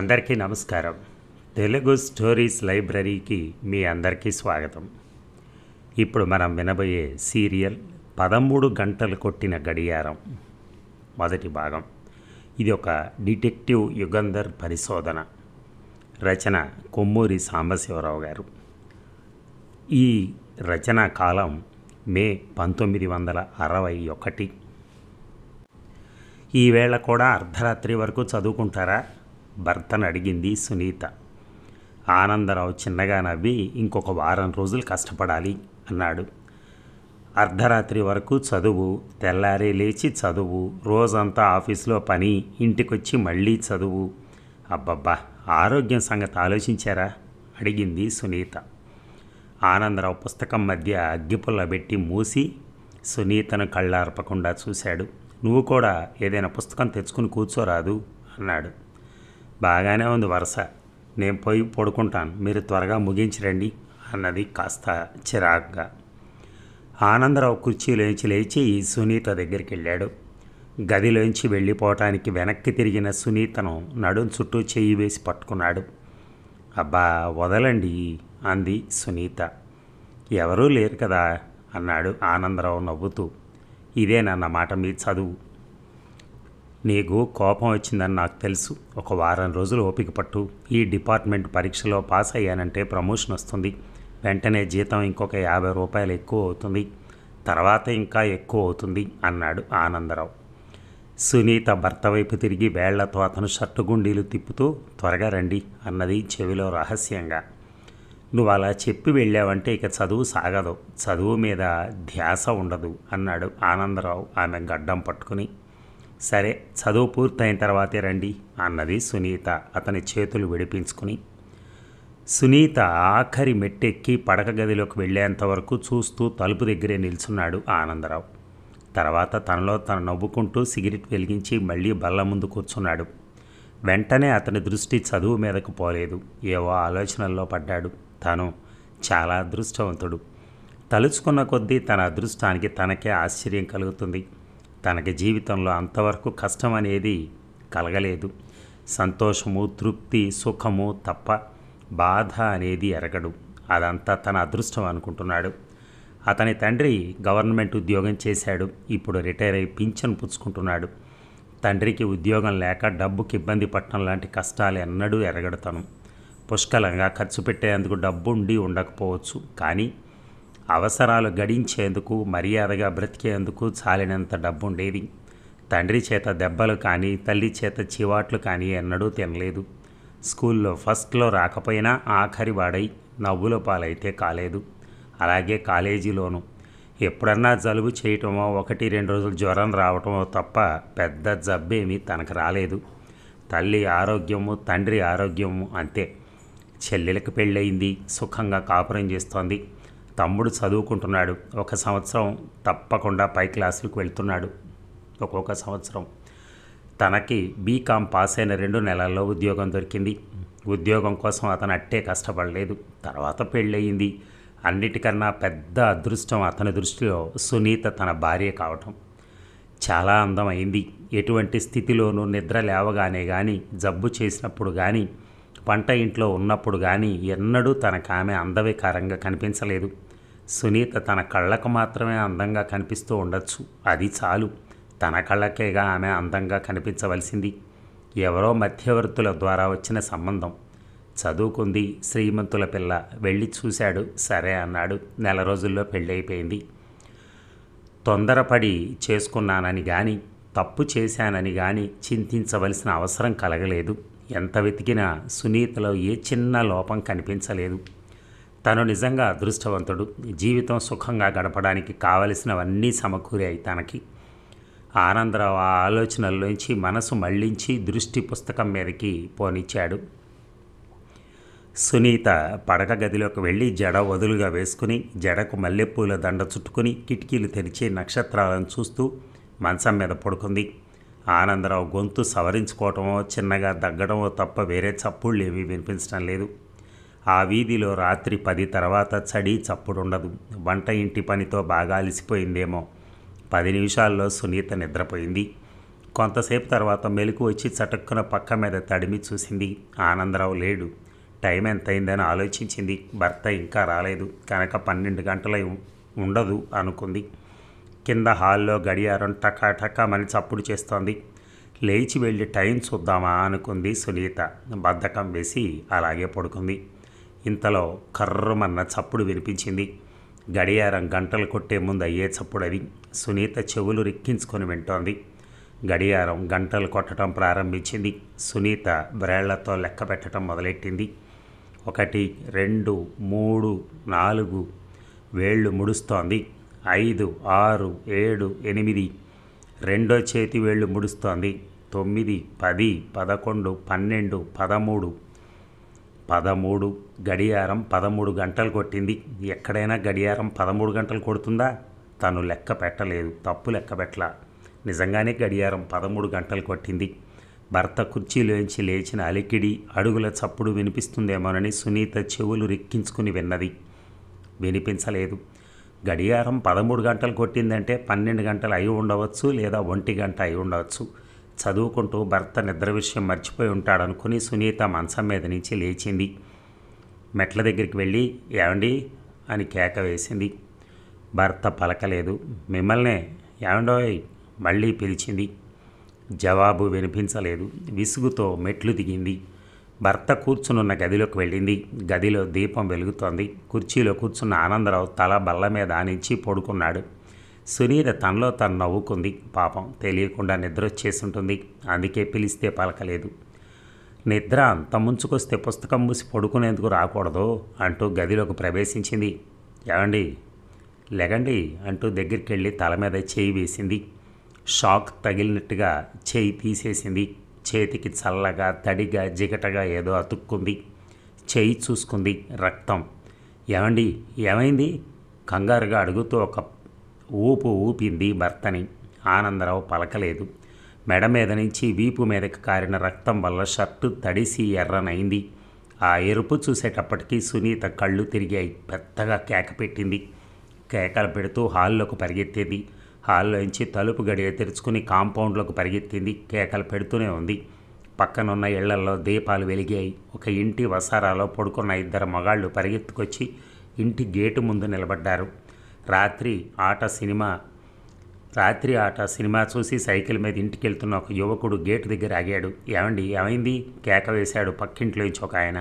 అందరికీ నమస్కారం తెలుగు స్టోరీస్ లైబ్రరీకి మీ అందరికీ స్వాగతం ఇప్పుడు మనం వినబోయే సీరియల్ పదమూడు గంటలు కొట్టిన గడియారం మొదటి భాగం ఇది ఒక డిటెక్టివ్ యుగంధర్ పరిశోధన రచన కొమ్మూరి సాంబశివరావు గారు ఈ రచనా కాలం మే పంతొమ్మిది వందల అరవై ఒకటి ఈవేళ కూడా అర్ధరాత్రి వరకు చదువుకుంటారా భర్తను అడిగింది సునీత ఆనందరావు చిన్నగా నవ్వి ఇంకొక వారం రోజులు కష్టపడాలి అన్నాడు అర్ధరాత్రి వరకు చదువు తెల్లారి లేచి చదువు రోజంతా ఆఫీస్లో పని ఇంటికొచ్చి మళ్ళీ చదువు అబ్బబ్బా ఆరోగ్యం సంగతి ఆలోచించారా అడిగింది సునీత ఆనందరావు పుస్తకం మధ్య అగ్గిపుల్ల పెట్టి మూసి సునీతను కళ్ళార్పకుండా చూశాడు నువ్వు కూడా ఏదైనా పుస్తకం తెచ్చుకుని కూర్చోరాదు అన్నాడు బాగానే ఉంది వరుస నేను పోయి పడుకుంటాను మీరు త్వరగా ముగించరండి అన్నది కాస్త చిరాగ్గా ఆనందరావు కుర్చీలోంచి లేచి సునీత దగ్గరికి వెళ్ళాడు గదిలోంచి వెళ్ళిపోవటానికి వెనక్కి తిరిగిన సునీతను నడుం చుట్టూ చెయ్యి వేసి పట్టుకున్నాడు అబ్బా వదలండి అంది సునీత ఎవరూ లేరు కదా అన్నాడు ఆనందరావు నవ్వుతూ ఇదే మాట మీ చదువు నీకు కోపం వచ్చిందని నాకు తెలుసు ఒక వారం రోజులు ఓపిక పట్టు ఈ డిపార్ట్మెంట్ పరీక్షలో పాస్ అయ్యానంటే ప్రమోషన్ వస్తుంది వెంటనే జీతం ఇంకొక యాభై రూపాయలు ఎక్కువ అవుతుంది తర్వాత ఇంకా ఎక్కువ అవుతుంది అన్నాడు ఆనందరావు సునీత భర్త వైపు తిరిగి వేళ్లతో అతను షర్టు గుండీలు తిప్పుతూ త్వరగా రండి అన్నది చెవిలో రహస్యంగా నువ్వు అలా చెప్పి వెళ్ళావంటే ఇక చదువు సాగదు చదువు మీద ధ్యాస ఉండదు అన్నాడు ఆనందరావు ఆమె గడ్డం పట్టుకుని సరే చదువు పూర్తయిన తర్వాతే రండి అన్నది సునీత అతని చేతులు విడిపించుకుని సునీత ఆఖరి మెట్టెక్కి పడక గదిలోకి వెళ్ళేంతవరకు చూస్తూ తలుపు దగ్గరే నిల్చున్నాడు ఆనందరావు తర్వాత తనలో తను నవ్వుకుంటూ సిగరెట్ వెలిగించి మళ్ళీ బల్ల ముందు కూర్చున్నాడు వెంటనే అతని దృష్టి చదువు మీదకు పోలేదు ఏవో ఆలోచనల్లో పడ్డాడు తను చాలా అదృష్టవంతుడు తలుచుకున్న కొద్దీ తన అదృష్టానికి తనకే ఆశ్చర్యం కలుగుతుంది తనకి జీవితంలో అంతవరకు కష్టం అనేది కలగలేదు సంతోషము తృప్తి సుఖము తప్ప బాధ అనేది ఎరగడు అదంతా తన అదృష్టం అనుకుంటున్నాడు అతని తండ్రి గవర్నమెంట్ ఉద్యోగం చేశాడు ఇప్పుడు రిటైర్ అయి పింఛన్ పుచ్చుకుంటున్నాడు తండ్రికి ఉద్యోగం లేక డబ్బుకి ఇబ్బంది పట్టడం లాంటి కష్టాలు ఎన్నడూ ఎరగడతాను పుష్కలంగా ఖర్చు పెట్టేందుకు డబ్బు ఉండి ఉండకపోవచ్చు కానీ అవసరాలు గడించేందుకు మర్యాదగా బ్రతికేందుకు చాలినంత డబ్బుండేది తండ్రి చేత దెబ్బలు కానీ తల్లి చేత చివాట్లు కానీ ఎన్నడూ తినలేదు స్కూల్లో ఫస్ట్లో రాకపోయినా ఆఖరి వాడై నవ్వుల పాలైతే కాలేదు అలాగే కాలేజీలోనూ ఎప్పుడన్నా జలుబు చేయటమో ఒకటి రెండు రోజులు జ్వరం రావటమో తప్ప పెద్ద జబ్బేమీ తనకు రాలేదు తల్లి ఆరోగ్యము తండ్రి ఆరోగ్యము అంతే చెల్లెలకు పెళ్ళయింది సుఖంగా కాపురం చేస్తోంది తమ్ముడు చదువుకుంటున్నాడు ఒక సంవత్సరం తప్పకుండా పై క్లాసులకు వెళ్తున్నాడు ఒక్కొక్క సంవత్సరం తనకి బీకామ్ పాస్ అయిన రెండు నెలల్లో ఉద్యోగం దొరికింది ఉద్యోగం కోసం అతను అట్టే కష్టపడలేదు తర్వాత పెళ్ళయింది అన్నిటికన్నా పెద్ద అదృష్టం అతని దృష్టిలో సునీత తన భార్య కావటం చాలా అందమైంది ఎటువంటి స్థితిలోనూ నిద్ర లేవగానే కానీ జబ్బు చేసినప్పుడు కానీ వంట ఇంట్లో ఉన్నప్పుడు కానీ ఎన్నడూ తనకామె అందవికారంగా కనిపించలేదు సునీత తన కళ్ళకు మాత్రమే అందంగా కనిపిస్తూ ఉండొచ్చు అది చాలు తన కళ్ళకేగా ఆమె అందంగా కనిపించవలసింది ఎవరో మధ్యవర్తుల ద్వారా వచ్చిన సంబంధం చదువుకుంది శ్రీమంతుల పిల్ల వెళ్ళి చూశాడు సరే అన్నాడు నెల రోజుల్లో పెళ్ళైపోయింది తొందరపడి చేసుకున్నానని కానీ తప్పు చేశానని కానీ చింతించవలసిన అవసరం కలగలేదు ఎంత వెతికినా సునీతలో ఏ చిన్న లోపం కనిపించలేదు తను నిజంగా అదృష్టవంతుడు జీవితం సుఖంగా గడపడానికి కావలసినవన్నీ సమకూరాయి తనకి ఆనందరావు ఆ ఆలోచనల్లోంచి మనసు మళ్లించి దృష్టి పుస్తకం మీదకి పోనిచ్చాడు సునీత పడక గదిలోకి వెళ్ళి జడ వదులుగా వేసుకుని జడకు మల్లెపూల దండ చుట్టుకుని కిటికీలు తెరిచి నక్షత్రాలను చూస్తూ మంచం మీద పడుకుంది ఆనందరావు గొంతు సవరించుకోవటమో చిన్నగా దగ్గడమో తప్ప వేరే చప్పుళ్ళు వినిపించడం లేదు ఆ వీధిలో రాత్రి పది తర్వాత చడి చప్పుడుండదు వంట ఇంటి పనితో బాగా అలిసిపోయిందేమో పది నిమిషాల్లో సునీత నిద్రపోయింది కొంతసేపు తర్వాత మెలకు వచ్చి చటక్కున పక్క మీద తడిమి చూసింది ఆనందరావు లేడు టైం అయిందని ఆలోచించింది భర్త ఇంకా రాలేదు కనుక పన్నెండు గంటలై ఉండదు అనుకుంది కింద హాల్లో గడియారం టకాటకమని చప్పుడు చేస్తోంది లేచి వెళ్ళి టైం చూద్దామా అనుకుంది సునీత బద్ధకం వేసి అలాగే పడుకుంది ఇంతలో కర్రమన్న చప్పుడు వినిపించింది గడియారం గంటలు కొట్టే ముందు అయ్యే చప్పుడు అది సునీత చెవులు రిక్కించుకొని వింటోంది గడియారం గంటలు కొట్టడం ప్రారంభించింది సునీత బ్రేళ్లతో లెక్క పెట్టడం మొదలెట్టింది ఒకటి రెండు మూడు నాలుగు వేళ్ళు ముడుస్తోంది ఐదు ఆరు ఏడు ఎనిమిది రెండో చేతి వేళ్ళు ముడుస్తోంది తొమ్మిది పది పదకొండు పన్నెండు పదమూడు పదమూడు గడియారం పదమూడు గంటలు కొట్టింది ఎక్కడైనా గడియారం పదమూడు గంటలు కొడుతుందా తను లెక్క పెట్టలేదు తప్పు లెక్క పెట్టల నిజంగానే గడియారం పదమూడు గంటలు కొట్టింది భర్త కుర్చీలోంచి లేచిన అలికిడి అడుగుల చప్పుడు వినిపిస్తుందేమోనని సునీత చెవులు రిక్కించుకుని విన్నది వినిపించలేదు గడియారం పదమూడు గంటలు కొట్టిందంటే పన్నెండు గంటలు అయి ఉండవచ్చు లేదా ఒంటి గంట అయి ఉండవచ్చు చదువుకుంటూ భర్త నిద్ర విషయం మర్చిపోయి ఉంటాడనుకుని సునీత మంచం మీద నుంచి లేచింది మెట్ల దగ్గరికి వెళ్ళి ఏమండి అని కేక వేసింది భర్త పలకలేదు మిమ్మల్నే ఏమండో మళ్ళీ పిలిచింది జవాబు వినిపించలేదు విసుగుతో మెట్లు దిగింది భర్త కూర్చునున్న గదిలోకి వెళ్ళింది గదిలో దీపం వెలుగుతోంది కుర్చీలో కూర్చున్న ఆనందరావు తల బల్ల మీద ఆనించి పడుకున్నాడు సునీత తనలో తను నవ్వుకుంది పాపం తెలియకుండా నిద్ర ఉంటుంది అందుకే పిలిస్తే పలకలేదు నిద్ర అంత ముంచుకొస్తే పుస్తకం మూసి పడుకునేందుకు రాకూడదు అంటూ గదిలోకి ప్రవేశించింది ఏమండి లెగండి అంటూ దగ్గరికి వెళ్ళి తల మీద చేయి వేసింది షాక్ తగిలినట్టుగా చేయి తీసేసింది చేతికి చల్లగా తడిగా జిగటగా ఏదో అతుక్కుంది చేయి చూసుకుంది రక్తం ఏమండి ఏమైంది కంగారుగా అడుగుతూ ఒక ఊపు ఊపింది భర్తని ఆనందరావు పలకలేదు మెడ మీద నుంచి వీపు మీదకి కారిన రక్తం వల్ల షర్టు తడిసి ఎర్రనైంది ఆ ఎరుపు చూసేటప్పటికీ సునీత కళ్ళు తిరిగాయి పెద్దగా కేక పెట్టింది కేకలు పెడుతూ హాల్లోకి పరిగెత్తేది హాల్లోంచి తలుపు గడియ తెరుచుకుని కాంపౌండ్లోకి పరిగెత్తింది కేకలు పెడుతూనే ఉంది పక్కనున్న ఇళ్లల్లో దీపాలు వెలిగాయి ఒక ఇంటి వసారాలో పడుకున్న ఇద్దరు మగాళ్ళు పరిగెత్తుకొచ్చి ఇంటి గేటు ముందు నిలబడ్డారు రాత్రి ఆట సినిమా రాత్రి ఆట సినిమా చూసి సైకిల్ మీద ఇంటికి వెళ్తున్న ఒక యువకుడు గేటు దగ్గర ఆగాడు ఏమండి ఏమైంది కేక వేశాడు పక్కింట్లోంచి ఒక ఆయన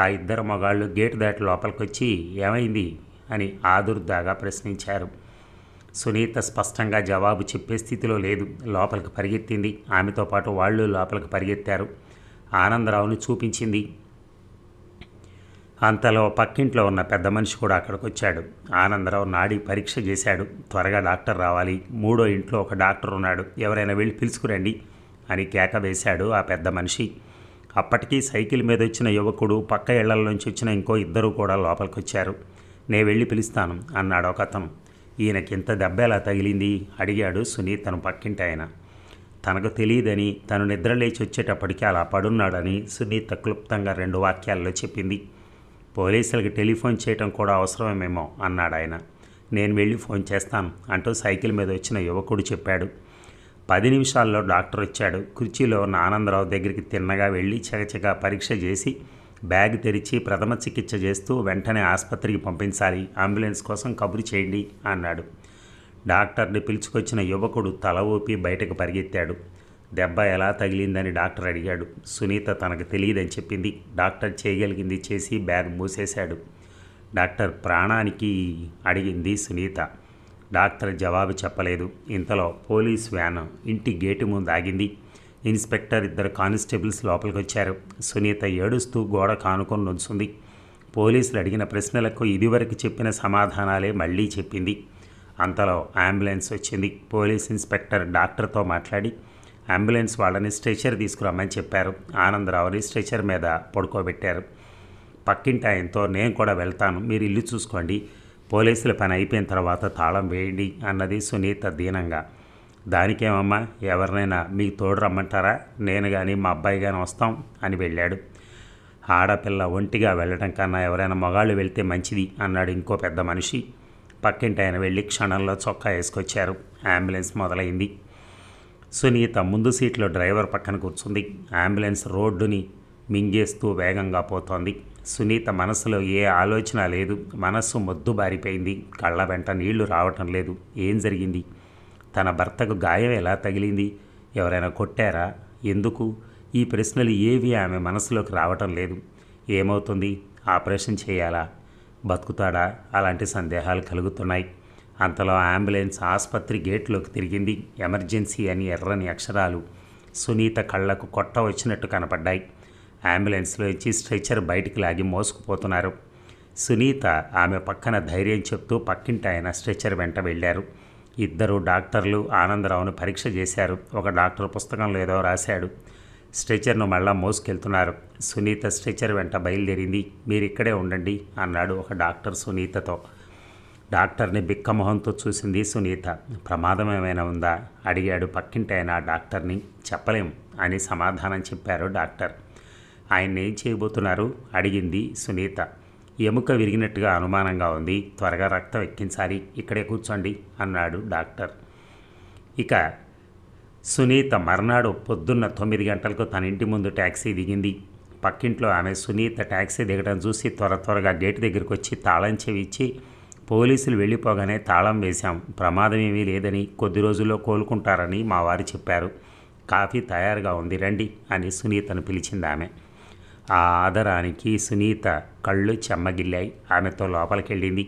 ఆ ఇద్దరు మగాళ్ళు గేటు దాటి లోపలికొచ్చి ఏమైంది అని ఆదుర్దాగా ప్రశ్నించారు సునీత స్పష్టంగా జవాబు చెప్పే స్థితిలో లేదు లోపలికి పరిగెత్తింది ఆమెతో పాటు వాళ్ళు లోపలికి పరిగెత్తారు ఆనందరావుని చూపించింది అంతలో పక్కింట్లో ఉన్న పెద్ద మనిషి కూడా అక్కడికి వచ్చాడు ఆనందరావు నాడి పరీక్ష చేశాడు త్వరగా డాక్టర్ రావాలి మూడో ఇంట్లో ఒక డాక్టర్ ఉన్నాడు ఎవరైనా వెళ్ళి పిలుచుకురండి అని కేక వేశాడు ఆ పెద్ద మనిషి అప్పటికీ సైకిల్ మీద వచ్చిన యువకుడు పక్క ఇళ్లలోంచి వచ్చిన ఇంకో ఇద్దరు కూడా లోపలికి వచ్చారు నే వెళ్ళి పిలుస్తాను అన్నాడు ఒక అతను ఈయనకింత దెబ్బ ఎలా తగిలింది అడిగాడు సునీత్ తను పక్కింటి ఆయన తనకు తెలియదని తను నిద్రలేచి వచ్చేటప్పటికి అలా పడున్నాడని సునీత క్లుప్తంగా రెండు వాక్యాల్లో చెప్పింది పోలీసులకు టెలిఫోన్ చేయటం కూడా అవసరమేమో అన్నాడు ఆయన నేను వెళ్ళి ఫోన్ చేస్తాను అంటూ సైకిల్ మీద వచ్చిన యువకుడు చెప్పాడు పది నిమిషాల్లో డాక్టర్ వచ్చాడు కుర్చీలో ఉన్న ఆనందరావు దగ్గరికి తిన్నగా వెళ్ళి చకచకా పరీక్ష చేసి బ్యాగ్ తెరిచి ప్రథమ చికిత్స చేస్తూ వెంటనే ఆసుపత్రికి పంపించాలి అంబులెన్స్ కోసం కబురు చేయండి అన్నాడు డాక్టర్ని పిలుచుకొచ్చిన యువకుడు తల ఊపి బయటకు పరిగెత్తాడు దెబ్బ ఎలా తగిలిందని డాక్టర్ అడిగాడు సునీత తనకు తెలియదని చెప్పింది డాక్టర్ చేయగలిగింది చేసి బ్యాగ్ మూసేశాడు డాక్టర్ ప్రాణానికి అడిగింది సునీత డాక్టర్ జవాబు చెప్పలేదు ఇంతలో పోలీస్ వ్యాన్ ఇంటి గేటు ముందు ఆగింది ఇన్స్పెక్టర్ ఇద్దరు కానిస్టేబుల్స్ లోపలికి వచ్చారు సునీత ఏడుస్తూ గోడ కానుకొని నుంచుంది పోలీసులు అడిగిన ప్రశ్నలకు ఇదివరకు చెప్పిన సమాధానాలే మళ్ళీ చెప్పింది అంతలో అంబులెన్స్ వచ్చింది పోలీస్ ఇన్స్పెక్టర్ డాక్టర్తో మాట్లాడి అంబులెన్స్ వాళ్ళని స్ట్రెచర్ తీసుకురమ్మని చెప్పారు ఆనందరావుని స్ట్రెచర్ మీద పడుకోబెట్టారు పక్కింటి ఆయనతో నేను కూడా వెళ్తాను మీరు ఇల్లు చూసుకోండి పోలీసుల పని అయిపోయిన తర్వాత తాళం వేయండి అన్నది సునీత దీనంగా దానికేమమ్మా ఎవరినైనా మీకు తోడు రమ్మంటారా నేను కానీ మా అబ్బాయి కానీ వస్తాం అని వెళ్ళాడు ఆడపిల్ల ఒంటిగా వెళ్ళడం కన్నా ఎవరైనా మగాళ్ళు వెళ్తే మంచిది అన్నాడు ఇంకో పెద్ద మనిషి పక్కింటి ఆయన వెళ్ళి క్షణంలో చొక్కా వేసుకొచ్చారు అంబులెన్స్ మొదలైంది సునీత ముందు సీట్లో డ్రైవర్ పక్కన కూర్చుంది అంబులెన్స్ రోడ్డుని మింగేస్తూ వేగంగా పోతోంది సునీత మనసులో ఏ ఆలోచన లేదు మనస్సు మొద్దు బారిపోయింది కళ్ళ వెంట నీళ్లు రావటం లేదు ఏం జరిగింది తన భర్తకు గాయం ఎలా తగిలింది ఎవరైనా కొట్టారా ఎందుకు ఈ ప్రశ్నలు ఏవి ఆమె మనసులోకి రావటం లేదు ఏమవుతుంది ఆపరేషన్ చేయాలా బతుకుతాడా అలాంటి సందేహాలు కలుగుతున్నాయి అంతలో అంబులెన్స్ ఆసుపత్రి గేట్లోకి తిరిగింది ఎమర్జెన్సీ అని ఎర్రని అక్షరాలు సునీత కళ్ళకు కొట్ట వచ్చినట్టు కనపడ్డాయి అంబులెన్స్లో ఇచ్చి స్ట్రెచ్చర్ బయటికి లాగి మోసుకుపోతున్నారు సునీత ఆమె పక్కన ధైర్యం చెప్తూ పక్కింటి ఆయన స్ట్రెచ్చర్ వెంట వెళ్ళారు ఇద్దరు డాక్టర్లు ఆనందరావును పరీక్ష చేశారు ఒక డాక్టర్ పుస్తకంలో ఏదో రాశాడు స్ట్రెచర్ను మళ్ళా మోసుకెళ్తున్నారు సునీత స్ట్రెచర్ వెంట బయలుదేరింది మీరు ఇక్కడే ఉండండి అన్నాడు ఒక డాక్టర్ సునీతతో డాక్టర్ని బిక్కమొహంతో చూసింది సునీత ప్రమాదం ఏమైనా ఉందా అడిగాడు పక్కింటైన డాక్టర్ని చెప్పలేం అని సమాధానం చెప్పారు డాక్టర్ ఆయన్ని ఏం చేయబోతున్నారు అడిగింది సునీత ఎముక విరిగినట్టుగా అనుమానంగా ఉంది త్వరగా రక్తం ఎక్కించాలి ఇక్కడే కూర్చోండి అన్నాడు డాక్టర్ ఇక సునీత మర్నాడు పొద్దున్న తొమ్మిది గంటలకు తన ఇంటి ముందు ట్యాక్సీ దిగింది పక్కింట్లో ఆమె సునీత ట్యాక్సీ దిగడం చూసి త్వర త్వరగా గేటు దగ్గరికి వచ్చి తాళం చెవిచ్చి పోలీసులు వెళ్ళిపోగానే తాళం వేశాం ప్రమాదం ఏమీ లేదని కొద్ది రోజుల్లో కోలుకుంటారని మా వారు చెప్పారు కాఫీ తయారుగా ఉంది రండి అని సునీతను పిలిచింది ఆమె ఆ ఆదరానికి సునీత కళ్ళు చెమ్మగిల్లాయి ఆమెతో లోపలికెళ్ళింది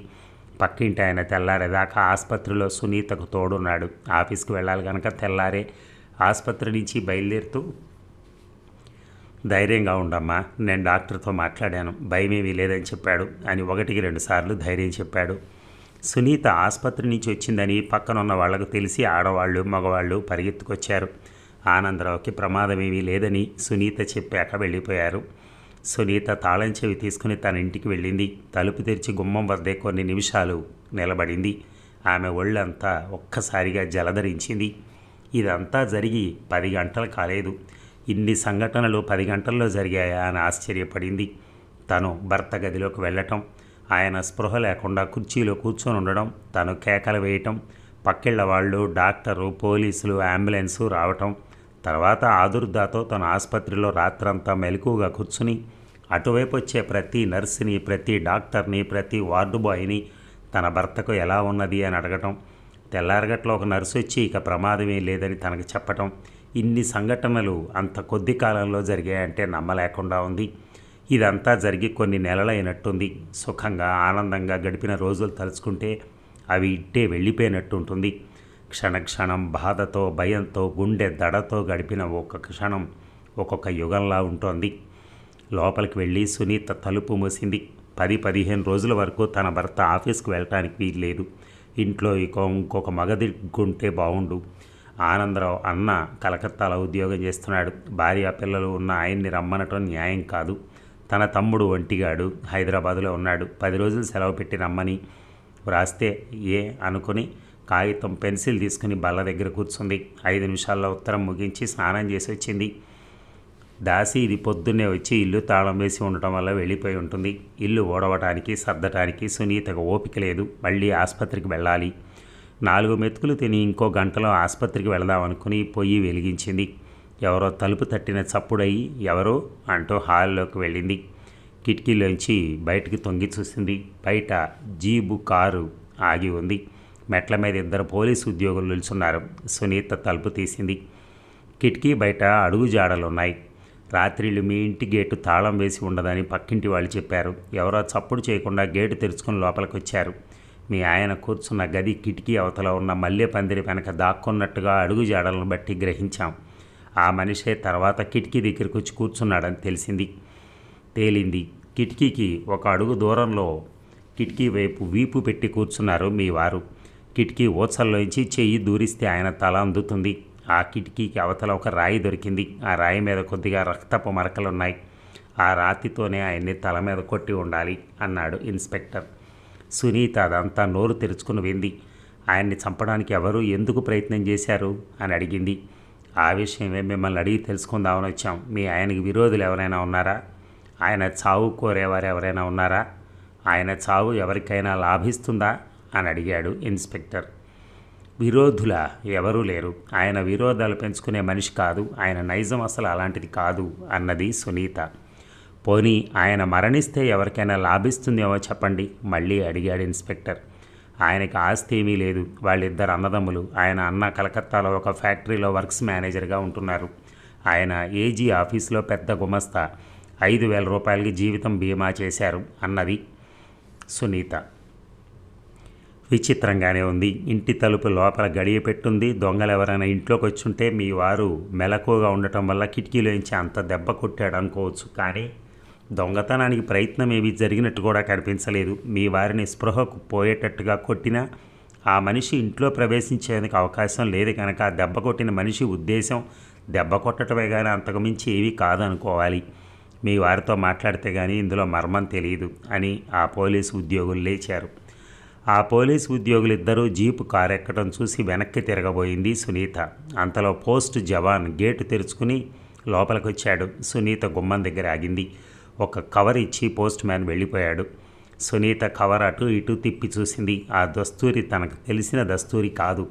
పక్కింటి ఆయన తెల్లారేదాకా ఆసుపత్రిలో సునీతకు తోడున్నాడు ఆఫీస్కి వెళ్ళాలి కనుక తెల్లారే ఆసుపత్రి నుంచి బయలుదేరుతూ ధైర్యంగా ఉండమ్మా నేను డాక్టర్తో మాట్లాడాను భయమేమీ లేదని చెప్పాడు అని ఒకటికి రెండుసార్లు ధైర్యం చెప్పాడు సునీత ఆసుపత్రి నుంచి వచ్చిందని పక్కనున్న వాళ్లకు తెలిసి ఆడవాళ్ళు మగవాళ్ళు పరిగెత్తుకొచ్చారు ఆనందరావుకి ప్రమాదమేమీ లేదని సునీత చెప్పాక వెళ్ళిపోయారు సునీత తాళం చెవి తీసుకుని తన ఇంటికి వెళ్ళింది తలుపు తెరిచి గుమ్మం వద్దే కొన్ని నిమిషాలు నిలబడింది ఆమె ఒళ్ళంతా ఒక్కసారిగా జలధరించింది ఇదంతా జరిగి పది గంటలు కాలేదు ఇన్ని సంఘటనలు పది గంటల్లో జరిగాయా అని ఆశ్చర్యపడింది తను భర్త గదిలోకి వెళ్ళటం ఆయన స్పృహ లేకుండా కుర్చీలో కూర్చొని ఉండడం తను కేకలు వేయటం పక్కిళ్ళ వాళ్ళు డాక్టరు పోలీసులు అంబులెన్సు రావటం తర్వాత ఆదుర్దాతో తన ఆసుపత్రిలో రాత్రంతా మెలకుగా కూర్చుని అటువైపు వచ్చే ప్రతి నర్సుని ప్రతి డాక్టర్ని ప్రతి వార్డు బాయ్ని తన భర్తకు ఎలా ఉన్నది అని అడగటం తెల్లారగట్లో ఒక నర్సు వచ్చి ఇక ప్రమాదమే లేదని తనకు చెప్పటం ఇన్ని సంఘటనలు అంత కొద్ది కాలంలో జరిగాయంటే నమ్మలేకుండా ఉంది ఇదంతా జరిగి కొన్ని నెలలైనట్టుంది సుఖంగా ఆనందంగా గడిపిన రోజులు తలుచుకుంటే అవి ఇట్టే వెళ్ళిపోయినట్టుంటుంది క్షణక్షణం బాధతో భయంతో గుండె దడతో గడిపిన ఒక క్షణం ఒక్కొక్క యుగంలా ఉంటోంది లోపలికి వెళ్ళి సునీత తలుపు మూసింది పది పదిహేను రోజుల వరకు తన భర్త ఆఫీస్కి వెళ్ళటానికి వీల్లేదు ఇంట్లో ఇక ఇంకొక గుంటే బాగుండు ఆనందరావు అన్న కలకత్తాలో ఉద్యోగం చేస్తున్నాడు భార్య పిల్లలు ఉన్న ఆయన్ని రమ్మనటం న్యాయం కాదు తన తమ్ముడు ఒంటిగాడు హైదరాబాదులో ఉన్నాడు పది రోజులు సెలవు పెట్టి రమ్మని వ్రాస్తే ఏ అనుకుని కాగితం పెన్సిల్ తీసుకుని బల్ల దగ్గర కూర్చుంది ఐదు నిమిషాల్లో ఉత్తరం ముగించి స్నానం చేసి వచ్చింది దాసి ఇది పొద్దున్నే వచ్చి ఇల్లు తాళం వేసి ఉండటం వల్ల వెళ్ళిపోయి ఉంటుంది ఇల్లు ఓడవటానికి సర్దటానికి సునీతకు ఓపిక లేదు మళ్ళీ ఆసుపత్రికి వెళ్ళాలి నాలుగు మెతుకులు తిని ఇంకో గంటలో ఆసుపత్రికి వెళదామనుకుని పొయ్యి వెలిగించింది ఎవరో తలుపు తట్టిన చప్పుడయి ఎవరో అంటూ హాల్లోకి వెళ్ళింది కిటికీలోంచి బయటకు తొంగి చూసింది బయట జీబు కారు ఆగి ఉంది మెట్ల మీద ఇద్దరు పోలీసు ఉద్యోగులు నిల్చున్నారు సునీత తలుపు తీసింది కిటికీ బయట అడుగు జాడలున్నాయి రాత్రిళ్ళు మీ ఇంటి గేటు తాళం వేసి ఉండదని పక్కింటి వాళ్ళు చెప్పారు ఎవరో చప్పుడు చేయకుండా గేటు తెరుచుకుని లోపలికి వచ్చారు మీ ఆయన కూర్చున్న గది కిటికీ అవతల ఉన్న మల్లె పందిరి వెనక దాక్కున్నట్టుగా అడుగు జాడలను బట్టి గ్రహించాం ఆ మనిషే తర్వాత కిటికీ దగ్గరికి వచ్చి కూర్చున్నాడని తెలిసింది తేలింది కిటికీకి ఒక అడుగు దూరంలో కిటికీ వైపు వీపు పెట్టి కూర్చున్నారు మీ వారు కిటికీ ఓత్సల్లోంచి చెయ్యి దూరిస్తే ఆయన తల అందుతుంది ఆ కిటికీకి అవతల ఒక రాయి దొరికింది ఆ రాయి మీద కొద్దిగా రక్తపు మరకలున్నాయి ఆ రాతితోనే ఆయన్ని తల మీద కొట్టి ఉండాలి అన్నాడు ఇన్స్పెక్టర్ సునీత అదంతా నోరు తెరుచుకుని వింది ఆయన్ని చంపడానికి ఎవరు ఎందుకు ప్రయత్నం చేశారు అని అడిగింది ఆ విషయమే మిమ్మల్ని అడిగి తెలుసుకుందామని వచ్చాం మీ ఆయనకి విరోధులు ఎవరైనా ఉన్నారా ఆయన చావు కోరేవారు ఎవరైనా ఉన్నారా ఆయన చావు ఎవరికైనా లాభిస్తుందా అని అడిగాడు ఇన్స్పెక్టర్ విరోధుల ఎవరూ లేరు ఆయన విరోధాలు పెంచుకునే మనిషి కాదు ఆయన నైజం అసలు అలాంటిది కాదు అన్నది సునీత పోనీ ఆయన మరణిస్తే ఎవరికైనా లాభిస్తుందేమో చెప్పండి మళ్ళీ అడిగాడు ఇన్స్పెక్టర్ ఆయనకి ఆస్తి ఏమీ లేదు వాళ్ళిద్దరు అన్నదమ్ములు ఆయన అన్న కలకత్తాలో ఒక ఫ్యాక్టరీలో వర్క్స్ మేనేజర్గా ఉంటున్నారు ఆయన ఏజీ ఆఫీసులో పెద్ద గుమస్తా ఐదు వేల రూపాయలకి జీవితం బీమా చేశారు అన్నది సునీత విచిత్రంగానే ఉంది ఇంటి తలుపు లోపల గడియ పెట్టుంది దొంగలు ఎవరైనా ఇంట్లోకి వచ్చుంటే మీ వారు మెలకువగా ఉండటం వల్ల కిటికీలోంచి అంత దెబ్బ కొట్టాడు అనుకోవచ్చు కానీ దొంగతనానికి ప్రయత్నం ఏవి జరిగినట్టు కూడా కనిపించలేదు మీ వారిని స్పృహకు పోయేటట్టుగా కొట్టినా ఆ మనిషి ఇంట్లో ప్రవేశించేందుకు అవకాశం లేదు కనుక దెబ్బ కొట్టిన మనిషి ఉద్దేశం దెబ్బ కొట్టడమే కానీ అంతకుమించి ఏవి కాదనుకోవాలి మీ వారితో మాట్లాడితే కానీ ఇందులో మర్మం తెలియదు అని ఆ పోలీసు ఉద్యోగులు లేచారు ఆ పోలీసు ఉద్యోగులిద్దరూ జీపు కారెక్కడం చూసి వెనక్కి తిరగబోయింది సునీత అంతలో పోస్ట్ జవాన్ గేటు తెరుచుకుని లోపలికొచ్చాడు సునీత గుమ్మం దగ్గర ఆగింది ఒక కవర్ ఇచ్చి పోస్ట్ మ్యాన్ వెళ్ళిపోయాడు సునీత కవర్ అటు ఇటు తిప్పి చూసింది ఆ దస్తూరి తనకు తెలిసిన దస్తూరి కాదు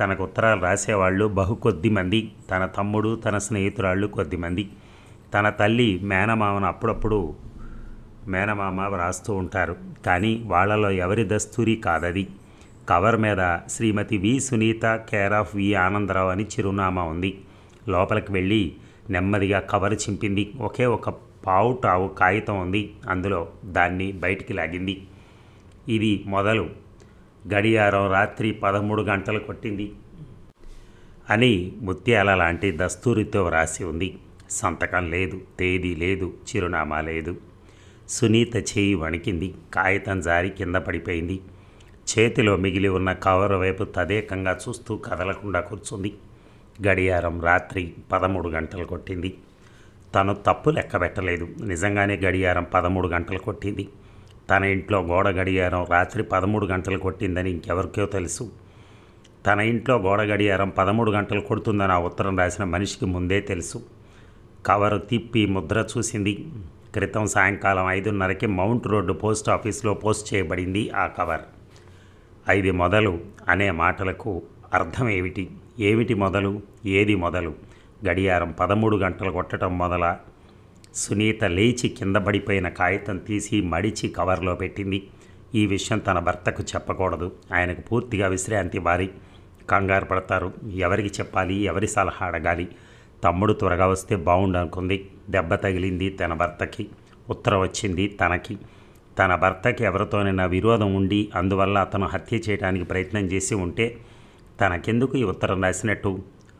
తనకు ఉత్తరాలు రాసేవాళ్ళు బహు కొద్దిమంది తన తమ్ముడు తన స్నేహితురాళ్ళు కొద్దిమంది తన తల్లి మేనమామను అప్పుడప్పుడు మేనమామ వ్రాస్తూ ఉంటారు కానీ వాళ్ళలో ఎవరి దస్తూరి కాదది కవర్ మీద Shrimati V Sunitha care of V Anandarao అని చిరునామా ఉంది లోపలికి వెళ్ళి నెమ్మదిగా కవర్ చింపింది ఒకే ఒక పావు టావు కాగితం ఉంది అందులో దాన్ని బయటికి లాగింది ఇది మొదలు గడియారం రాత్రి పదమూడు గంటలు కొట్టింది అని ముత్యాల లాంటి దస్తూరితో వ్రాసి ఉంది సంతకం లేదు తేదీ లేదు చిరునామా లేదు సునీత చేయి వణికింది కాగితం జారి కింద పడిపోయింది చేతిలో మిగిలి ఉన్న కవర్ వైపు తదేకంగా చూస్తూ కదలకుండా కూర్చుంది గడియారం రాత్రి పదమూడు గంటలు కొట్టింది తను తప్పు లెక్క పెట్టలేదు నిజంగానే గడియారం పదమూడు గంటలు కొట్టింది తన ఇంట్లో గోడ గడియారం రాత్రి పదమూడు గంటలు కొట్టిందని ఇంకెవరికో తెలుసు తన ఇంట్లో గోడ గడియారం పదమూడు గంటలు కొడుతుందని ఆ ఉత్తరం రాసిన మనిషికి ముందే తెలుసు కవరు తిప్పి ముద్ర చూసింది క్రితం సాయంకాలం ఐదున్నరకి మౌంట్ రోడ్డు పోస్ట్ ఆఫీస్లో పోస్ట్ చేయబడింది ఆ కవర్ ఐదు మొదలు అనే మాటలకు అర్థం ఏమిటి ఏమిటి మొదలు ఏది మొదలు గడియారం పదమూడు గంటలు కొట్టడం మొదల సునీత లేచి కింద పడిపోయిన కాగితం తీసి మడిచి కవర్లో పెట్టింది ఈ విషయం తన భర్తకు చెప్పకూడదు ఆయనకు పూర్తిగా విశ్రాంతి వారి కంగారు పడతారు ఎవరికి చెప్పాలి ఎవరి సలహా అడగాలి తమ్ముడు త్వరగా వస్తే బాగుండనుకుంది దెబ్బ తగిలింది తన భర్తకి ఉత్తరం వచ్చింది తనకి తన భర్తకి ఎవరితోనైనా విరోధం ఉండి అందువల్ల అతను హత్య చేయడానికి ప్రయత్నం చేసి ఉంటే తనకెందుకు ఈ ఉత్తరం రాసినట్టు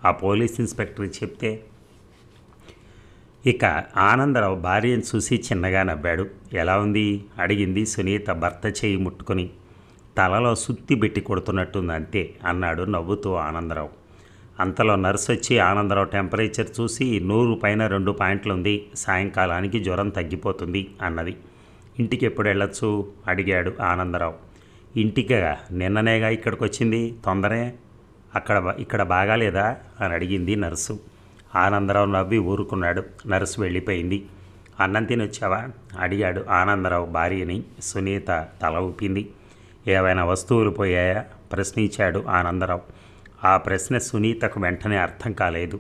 ఆ పోలీస్ ఇన్స్పెక్టర్ చెప్తే ఇక ఆనందరావు భార్యను చూసి చిన్నగా నవ్వాడు ఎలా ఉంది అడిగింది సునీత భర్త చేయి ముట్టుకొని తలలో సుత్తి పెట్టి కొడుతున్నట్టుంది అంతే అన్నాడు నవ్వుతూ ఆనందరావు అంతలో నర్స్ వచ్చి ఆనందరావు టెంపరేచర్ చూసి నూరు పైన రెండు పాయింట్లు ఉంది సాయంకాలానికి జ్వరం తగ్గిపోతుంది అన్నది ఇంటికి ఎప్పుడు వెళ్ళొచ్చు అడిగాడు ఆనందరావు ఇంటికి నిన్ననేగా ఇక్కడికి వచ్చింది తొందరే అక్కడ ఇక్కడ బాగాలేదా అని అడిగింది నర్సు ఆనందరావు నవ్వి ఊరుకున్నాడు నర్సు వెళ్ళిపోయింది అన్నం తినొచ్చావా అడిగాడు ఆనందరావు భార్యని సునీత తల ఊపింది ఏవైనా వస్తువులు పోయాయా ప్రశ్నించాడు ఆనందరావు ఆ ప్రశ్న సునీతకు వెంటనే అర్థం కాలేదు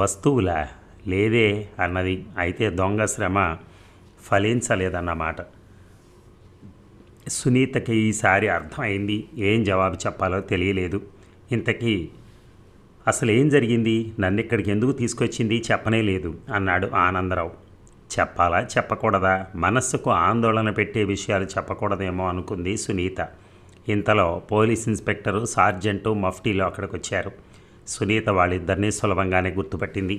వస్తువులా లేదే అన్నది అయితే దొంగ శ్రమ ఫలించలేదన్నమాట సునీతకి ఈసారి అర్థమైంది ఏం జవాబు చెప్పాలో తెలియలేదు ఇంతకీ అసలు ఏం జరిగింది నన్ను ఇక్కడికి ఎందుకు తీసుకొచ్చింది చెప్పనే లేదు అన్నాడు ఆనందరావు చెప్పాలా చెప్పకూడదా మనస్సుకు ఆందోళన పెట్టే విషయాలు చెప్పకూడదేమో అనుకుంది సునీత ఇంతలో పోలీస్ ఇన్స్పెక్టరు సార్జెంటు మఫ్టీలు అక్కడికి వచ్చారు సునీత వాళ్ళిద్దరినీ సులభంగానే గుర్తుపట్టింది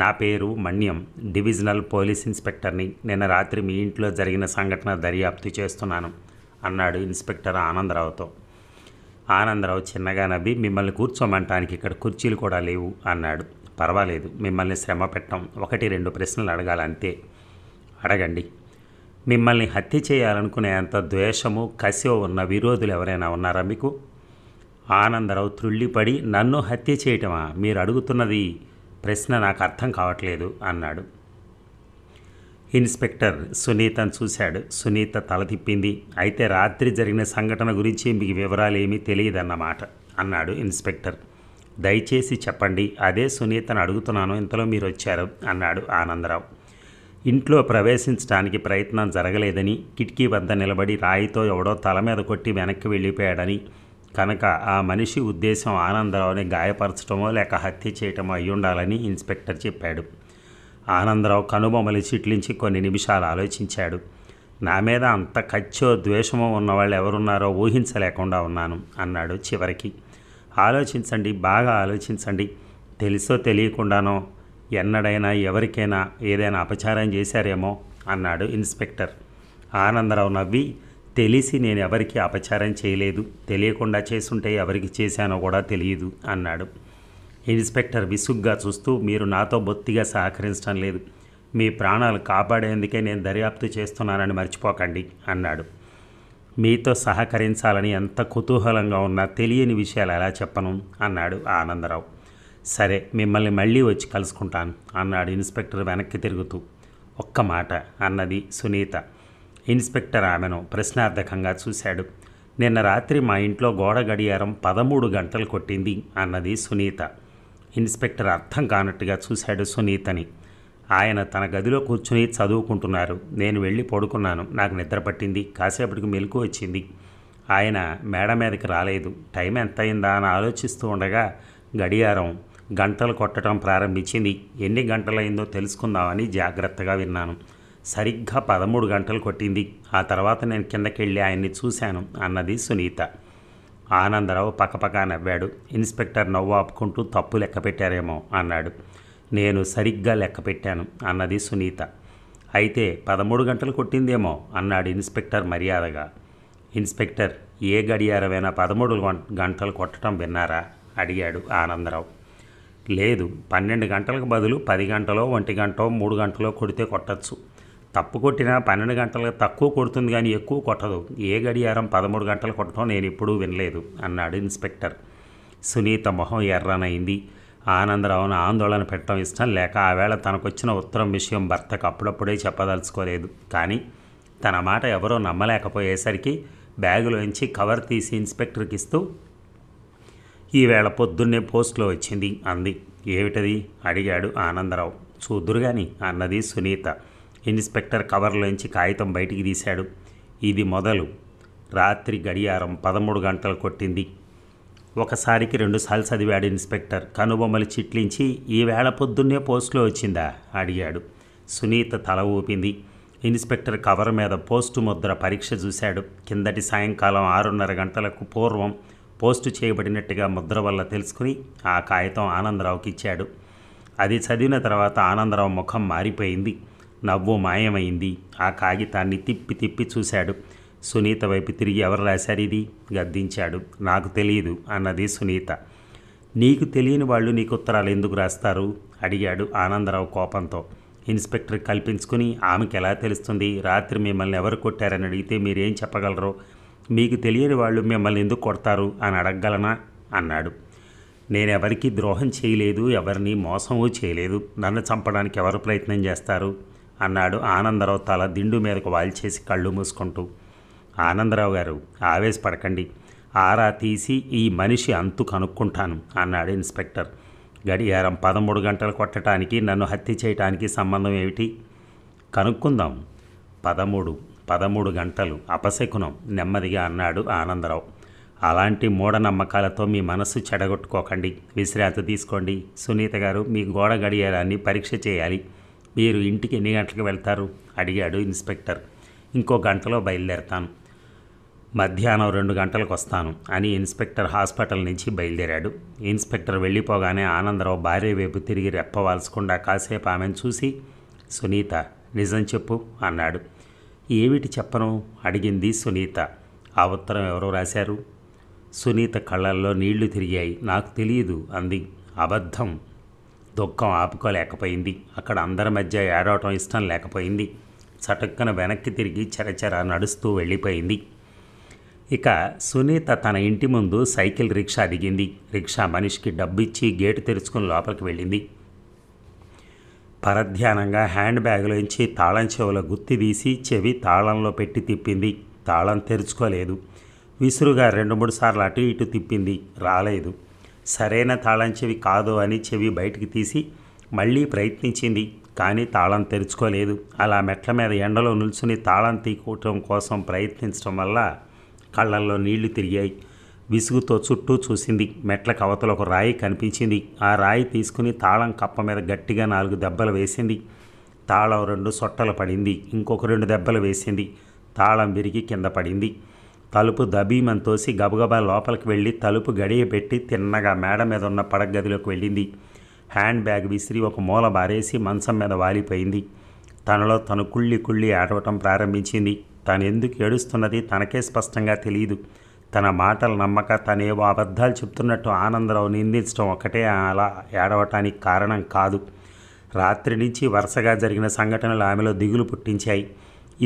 నా పేరు మణ్యం డివిజనల్ పోలీస్ ఇన్స్పెక్టర్ని నిన్న రాత్రి మీ ఇంట్లో జరిగిన సంఘటన దర్యాప్తు చేస్తున్నాను అన్నాడు ఇన్స్పెక్టర్ ఆనందరావుతో ఆనందరావు చిన్నగా నవ్వి మిమ్మల్ని కూర్చోమంటానికి ఇక్కడ కుర్చీలు కూడా లేవు అన్నాడు పర్వాలేదు మిమ్మల్ని శ్రమ పెట్టం ఒకటి రెండు ప్రశ్నలు అడగాలంతే అడగండి మిమ్మల్ని హత్య చేయాలనుకునే అంత ద్వేషము కసివ ఉన్న విరోధులు ఎవరైనా ఉన్నారా మీకు ఆనందరావు త్రుళ్ళిపడి నన్ను హత్య చేయటమా మీరు అడుగుతున్నది ప్రశ్న నాకు అర్థం కావట్లేదు అన్నాడు ఇన్స్పెక్టర్ సునీతను చూశాడు సునీత తల తిప్పింది అయితే రాత్రి జరిగిన సంఘటన గురించి మీకు వివరాలు ఏమీ తెలియదన్నమాట అన్నాడు ఇన్స్పెక్టర్ దయచేసి చెప్పండి అదే సునీతను అడుగుతున్నాను ఇంతలో మీరు వచ్చారు అన్నాడు ఆనందరావు ఇంట్లో ప్రవేశించడానికి ప్రయత్నం జరగలేదని కిటికీ వద్ద నిలబడి రాయితో ఎవడో తల మీద కొట్టి వెనక్కి వెళ్ళిపోయాడని కనుక ఆ మనిషి ఉద్దేశం ఆనందరావుని గాయపరచడమో లేక హత్య చేయటమో అయ్యుండాలని ఇన్స్పెక్టర్ చెప్పాడు ఆనందరావు కనుబొమ్మలు చిట్లించి కొన్ని నిమిషాలు ఆలోచించాడు నా మీద అంత కచ్చో ద్వేషమో ఉన్నవాళ్ళు ఎవరున్నారో ఊహించలేకుండా ఉన్నాను అన్నాడు చివరికి ఆలోచించండి బాగా ఆలోచించండి తెలుసో తెలియకుండానో ఎన్నడైనా ఎవరికైనా ఏదైనా అపచారం చేశారేమో అన్నాడు ఇన్స్పెక్టర్ ఆనందరావు నవ్వి తెలిసి నేను ఎవరికి అపచారం చేయలేదు తెలియకుండా చేసుంటే ఎవరికి చేశానో కూడా తెలియదు అన్నాడు ఇన్స్పెక్టర్ విసుగ్గా చూస్తూ మీరు నాతో బొత్తిగా సహకరించడం లేదు మీ ప్రాణాలు కాపాడేందుకే నేను దర్యాప్తు చేస్తున్నానని మర్చిపోకండి అన్నాడు మీతో సహకరించాలని ఎంత కుతూహలంగా ఉన్నా తెలియని విషయాలు ఎలా చెప్పను అన్నాడు ఆనందరావు సరే మిమ్మల్ని మళ్ళీ వచ్చి కలుసుకుంటాను అన్నాడు ఇన్స్పెక్టర్ వెనక్కి తిరుగుతూ ఒక్క మాట అన్నది సునీత ఇన్స్పెక్టర్ ఆమెను ప్రశ్నార్థకంగా చూశాడు నిన్న రాత్రి మా ఇంట్లో గోడ గడియారం పదమూడు గంటలు కొట్టింది అన్నది సునీత ఇన్స్పెక్టర్ అర్థం కానట్టుగా చూశాడు సునీతని ఆయన తన గదిలో కూర్చుని చదువుకుంటున్నారు నేను వెళ్ళి పడుకున్నాను నాకు నిద్ర పట్టింది కాసేపటికి మెలకు వచ్చింది ఆయన మేడ మీదకి రాలేదు టైం ఎంత అయిందా అని ఆలోచిస్తూ ఉండగా గడియారం గంటలు కొట్టడం ప్రారంభించింది ఎన్ని గంటలైందో తెలుసుకుందామని జాగ్రత్తగా విన్నాను సరిగ్గా పదమూడు గంటలు కొట్టింది ఆ తర్వాత నేను కిందకెళ్ళి ఆయన్ని చూశాను అన్నది సునీత ఆనందరావు పక్కపక్క నవ్వాడు ఇన్స్పెక్టర్ నవ్వు ఆపుకుంటూ తప్పు లెక్క పెట్టారేమో అన్నాడు నేను సరిగ్గా లెక్క పెట్టాను అన్నది సునీత అయితే పదమూడు గంటలు కొట్టిందేమో అన్నాడు ఇన్స్పెక్టర్ మర్యాదగా ఇన్స్పెక్టర్ ఏ గడియారమైనా పదమూడు గంటలు కొట్టడం విన్నారా అడిగాడు ఆనందరావు లేదు పన్నెండు గంటలకు బదులు పది గంటలో ఒంటి గంట మూడు గంటలో కొడితే కొట్టచ్చు తప్పు కొట్టినా పన్నెండు గంటలకు తక్కువ కొడుతుంది కానీ ఎక్కువ కొట్టదు ఏ గడియారం పదమూడు గంటలు కొట్టడం నేను ఎప్పుడూ వినలేదు అన్నాడు ఇన్స్పెక్టర్ సునీత మొహం ఎర్రనైంది ఆనందరావును ఆందోళన పెట్టడం ఇష్టం లేక ఆవేళ తనకొచ్చిన ఉత్తరం విషయం భర్తకు అప్పుడప్పుడే చెప్పదలుచుకోలేదు కానీ తన మాట ఎవరో నమ్మలేకపోయేసరికి బ్యాగులోంచి కవర్ తీసి ఇన్స్పెక్టర్కి ఇస్తూ ఈవేళ పొద్దున్నే పోస్ట్లో వచ్చింది అంది ఏమిటది అడిగాడు ఆనందరావు చూద్దురు అన్నది సునీత ఇన్స్పెక్టర్ కవర్లోంచి కాగితం బయటికి తీశాడు ఇది మొదలు రాత్రి గడియారం పదమూడు గంటలు కొట్టింది ఒకసారికి రెండుసార్లు చదివాడు ఇన్స్పెక్టర్ కనుబొమ్మలు చిట్లించి ఈవేళ పొద్దున్నే పోస్ట్లో వచ్చిందా అడిగాడు సునీత తల ఊపింది ఇన్స్పెక్టర్ కవర్ మీద పోస్టు ముద్ర పరీక్ష చూశాడు కిందటి సాయంకాలం ఆరున్నర గంటలకు పూర్వం పోస్టు చేయబడినట్టుగా ముద్ర వల్ల తెలుసుకుని ఆ కాగితం ఆనందరావుకి ఇచ్చాడు అది చదివిన తర్వాత ఆనందరావు ముఖం మారిపోయింది నవ్వు మాయమైంది ఆ కాగితాన్ని తిప్పి తిప్పి చూశాడు సునీత వైపు తిరిగి ఎవరు రాశారు ఇది గద్దించాడు నాకు తెలియదు అన్నది సునీత నీకు తెలియని వాళ్ళు నీకు ఉత్తరాలు ఎందుకు రాస్తారు అడిగాడు ఆనందరావు కోపంతో ఇన్స్పెక్టర్ కల్పించుకుని ఆమెకి ఎలా తెలుస్తుంది రాత్రి మిమ్మల్ని ఎవరు కొట్టారని అడిగితే మీరేం చెప్పగలరో మీకు తెలియని వాళ్ళు మిమ్మల్ని ఎందుకు కొడతారు అని అడగగలనా అన్నాడు నేనెవరికీ ద్రోహం చేయలేదు ఎవరిని మోసమూ చేయలేదు నన్ను చంపడానికి ఎవరు ప్రయత్నం చేస్తారు అన్నాడు ఆనందరావు తల దిండు మీదకు వాల్చేసి కళ్ళు మూసుకుంటూ ఆనందరావు గారు ఆవేశపడకండి ఆరా తీసి ఈ మనిషి అంతు కనుక్కుంటాను అన్నాడు ఇన్స్పెక్టర్ గడియారం పదమూడు గంటలు కొట్టడానికి నన్ను హత్య చేయటానికి సంబంధం ఏమిటి కనుక్కుందాం పదమూడు పదమూడు గంటలు అపశకునం నెమ్మదిగా అన్నాడు ఆనందరావు అలాంటి మూఢనమ్మకాలతో మీ మనస్సు చెడగొట్టుకోకండి విశ్రాంతి తీసుకోండి సునీత గారు మీ గోడ గడియారాన్ని పరీక్ష చేయాలి మీరు ఇంటికి ఎన్ని గంటలకు వెళ్తారు అడిగాడు ఇన్స్పెక్టర్ ఇంకో గంటలో బయలుదేరతాను మధ్యాహ్నం రెండు గంటలకు వస్తాను అని ఇన్స్పెక్టర్ హాస్పిటల్ నుంచి బయలుదేరాడు ఇన్స్పెక్టర్ వెళ్ళిపోగానే ఆనందరావు భార్య వైపు తిరిగి రెప్పవాల్చకుండా కాసేపు ఆమెను చూసి సునీత నిజం చెప్పు అన్నాడు ఏమిటి చెప్పను అడిగింది సునీత ఆ ఉత్తరం ఎవరో రాశారు సునీత కళ్ళల్లో నీళ్లు తిరిగాయి నాకు తెలియదు అంది అబద్ధం దుఃఖం ఆపుకోలేకపోయింది అక్కడ అందరి మధ్య ఏడవటం ఇష్టం లేకపోయింది చటుక్కన వెనక్కి తిరిగి చెరచెర నడుస్తూ వెళ్ళిపోయింది ఇక సునీత తన ఇంటి ముందు సైకిల్ రిక్షా దిగింది రిక్షా మనిషికి డబ్బు ఇచ్చి గేటు తెరుచుకుని లోపలికి వెళ్ళింది పరధ్యానంగా హ్యాండ్ బ్యాగ్లోంచి తాళం చెవుల గుత్తి తీసి చెవి తాళంలో పెట్టి తిప్పింది తాళం తెరుచుకోలేదు విసురుగా రెండు మూడు సార్లు అటు ఇటు తిప్పింది రాలేదు సరైన తాళం చెవి కాదు అని చెవి బయటికి తీసి మళ్ళీ ప్రయత్నించింది కానీ తాళం తెరుచుకోలేదు అలా మెట్ల మీద ఎండలో నిల్చుని తాళం తీకోవటం కోసం ప్రయత్నించడం వల్ల కళ్ళల్లో నీళ్లు తిరిగాయి విసుగుతో చుట్టూ చూసింది మెట్ల అవతల ఒక రాయి కనిపించింది ఆ రాయి తీసుకుని తాళం కప్ప మీద గట్టిగా నాలుగు దెబ్బలు వేసింది తాళం రెండు సొట్టలు పడింది ఇంకొక రెండు దెబ్బలు వేసింది తాళం విరిగి కింద పడింది తలుపు దబీమని తోసి గబగబా లోపలికి వెళ్ళి తలుపు గడియ పెట్టి తిన్నగా మేడ మీద ఉన్న పడగదిలోకి వెళ్ళింది హ్యాండ్ బ్యాగ్ విసిరి ఒక మూల బారేసి మంచం మీద వాలిపోయింది తనలో తను కుళ్ళి కుళ్ళి ఆడవటం ప్రారంభించింది తనెందుకు ఎందుకు ఏడుస్తున్నది తనకే స్పష్టంగా తెలియదు తన మాటలు నమ్మక తనేవో అబద్ధాలు చెప్తున్నట్టు ఆనందరావు నిందించడం ఒకటే అలా ఏడవటానికి కారణం కాదు రాత్రి నుంచి వరుసగా జరిగిన సంఘటనలు ఆమెలో దిగులు పుట్టించాయి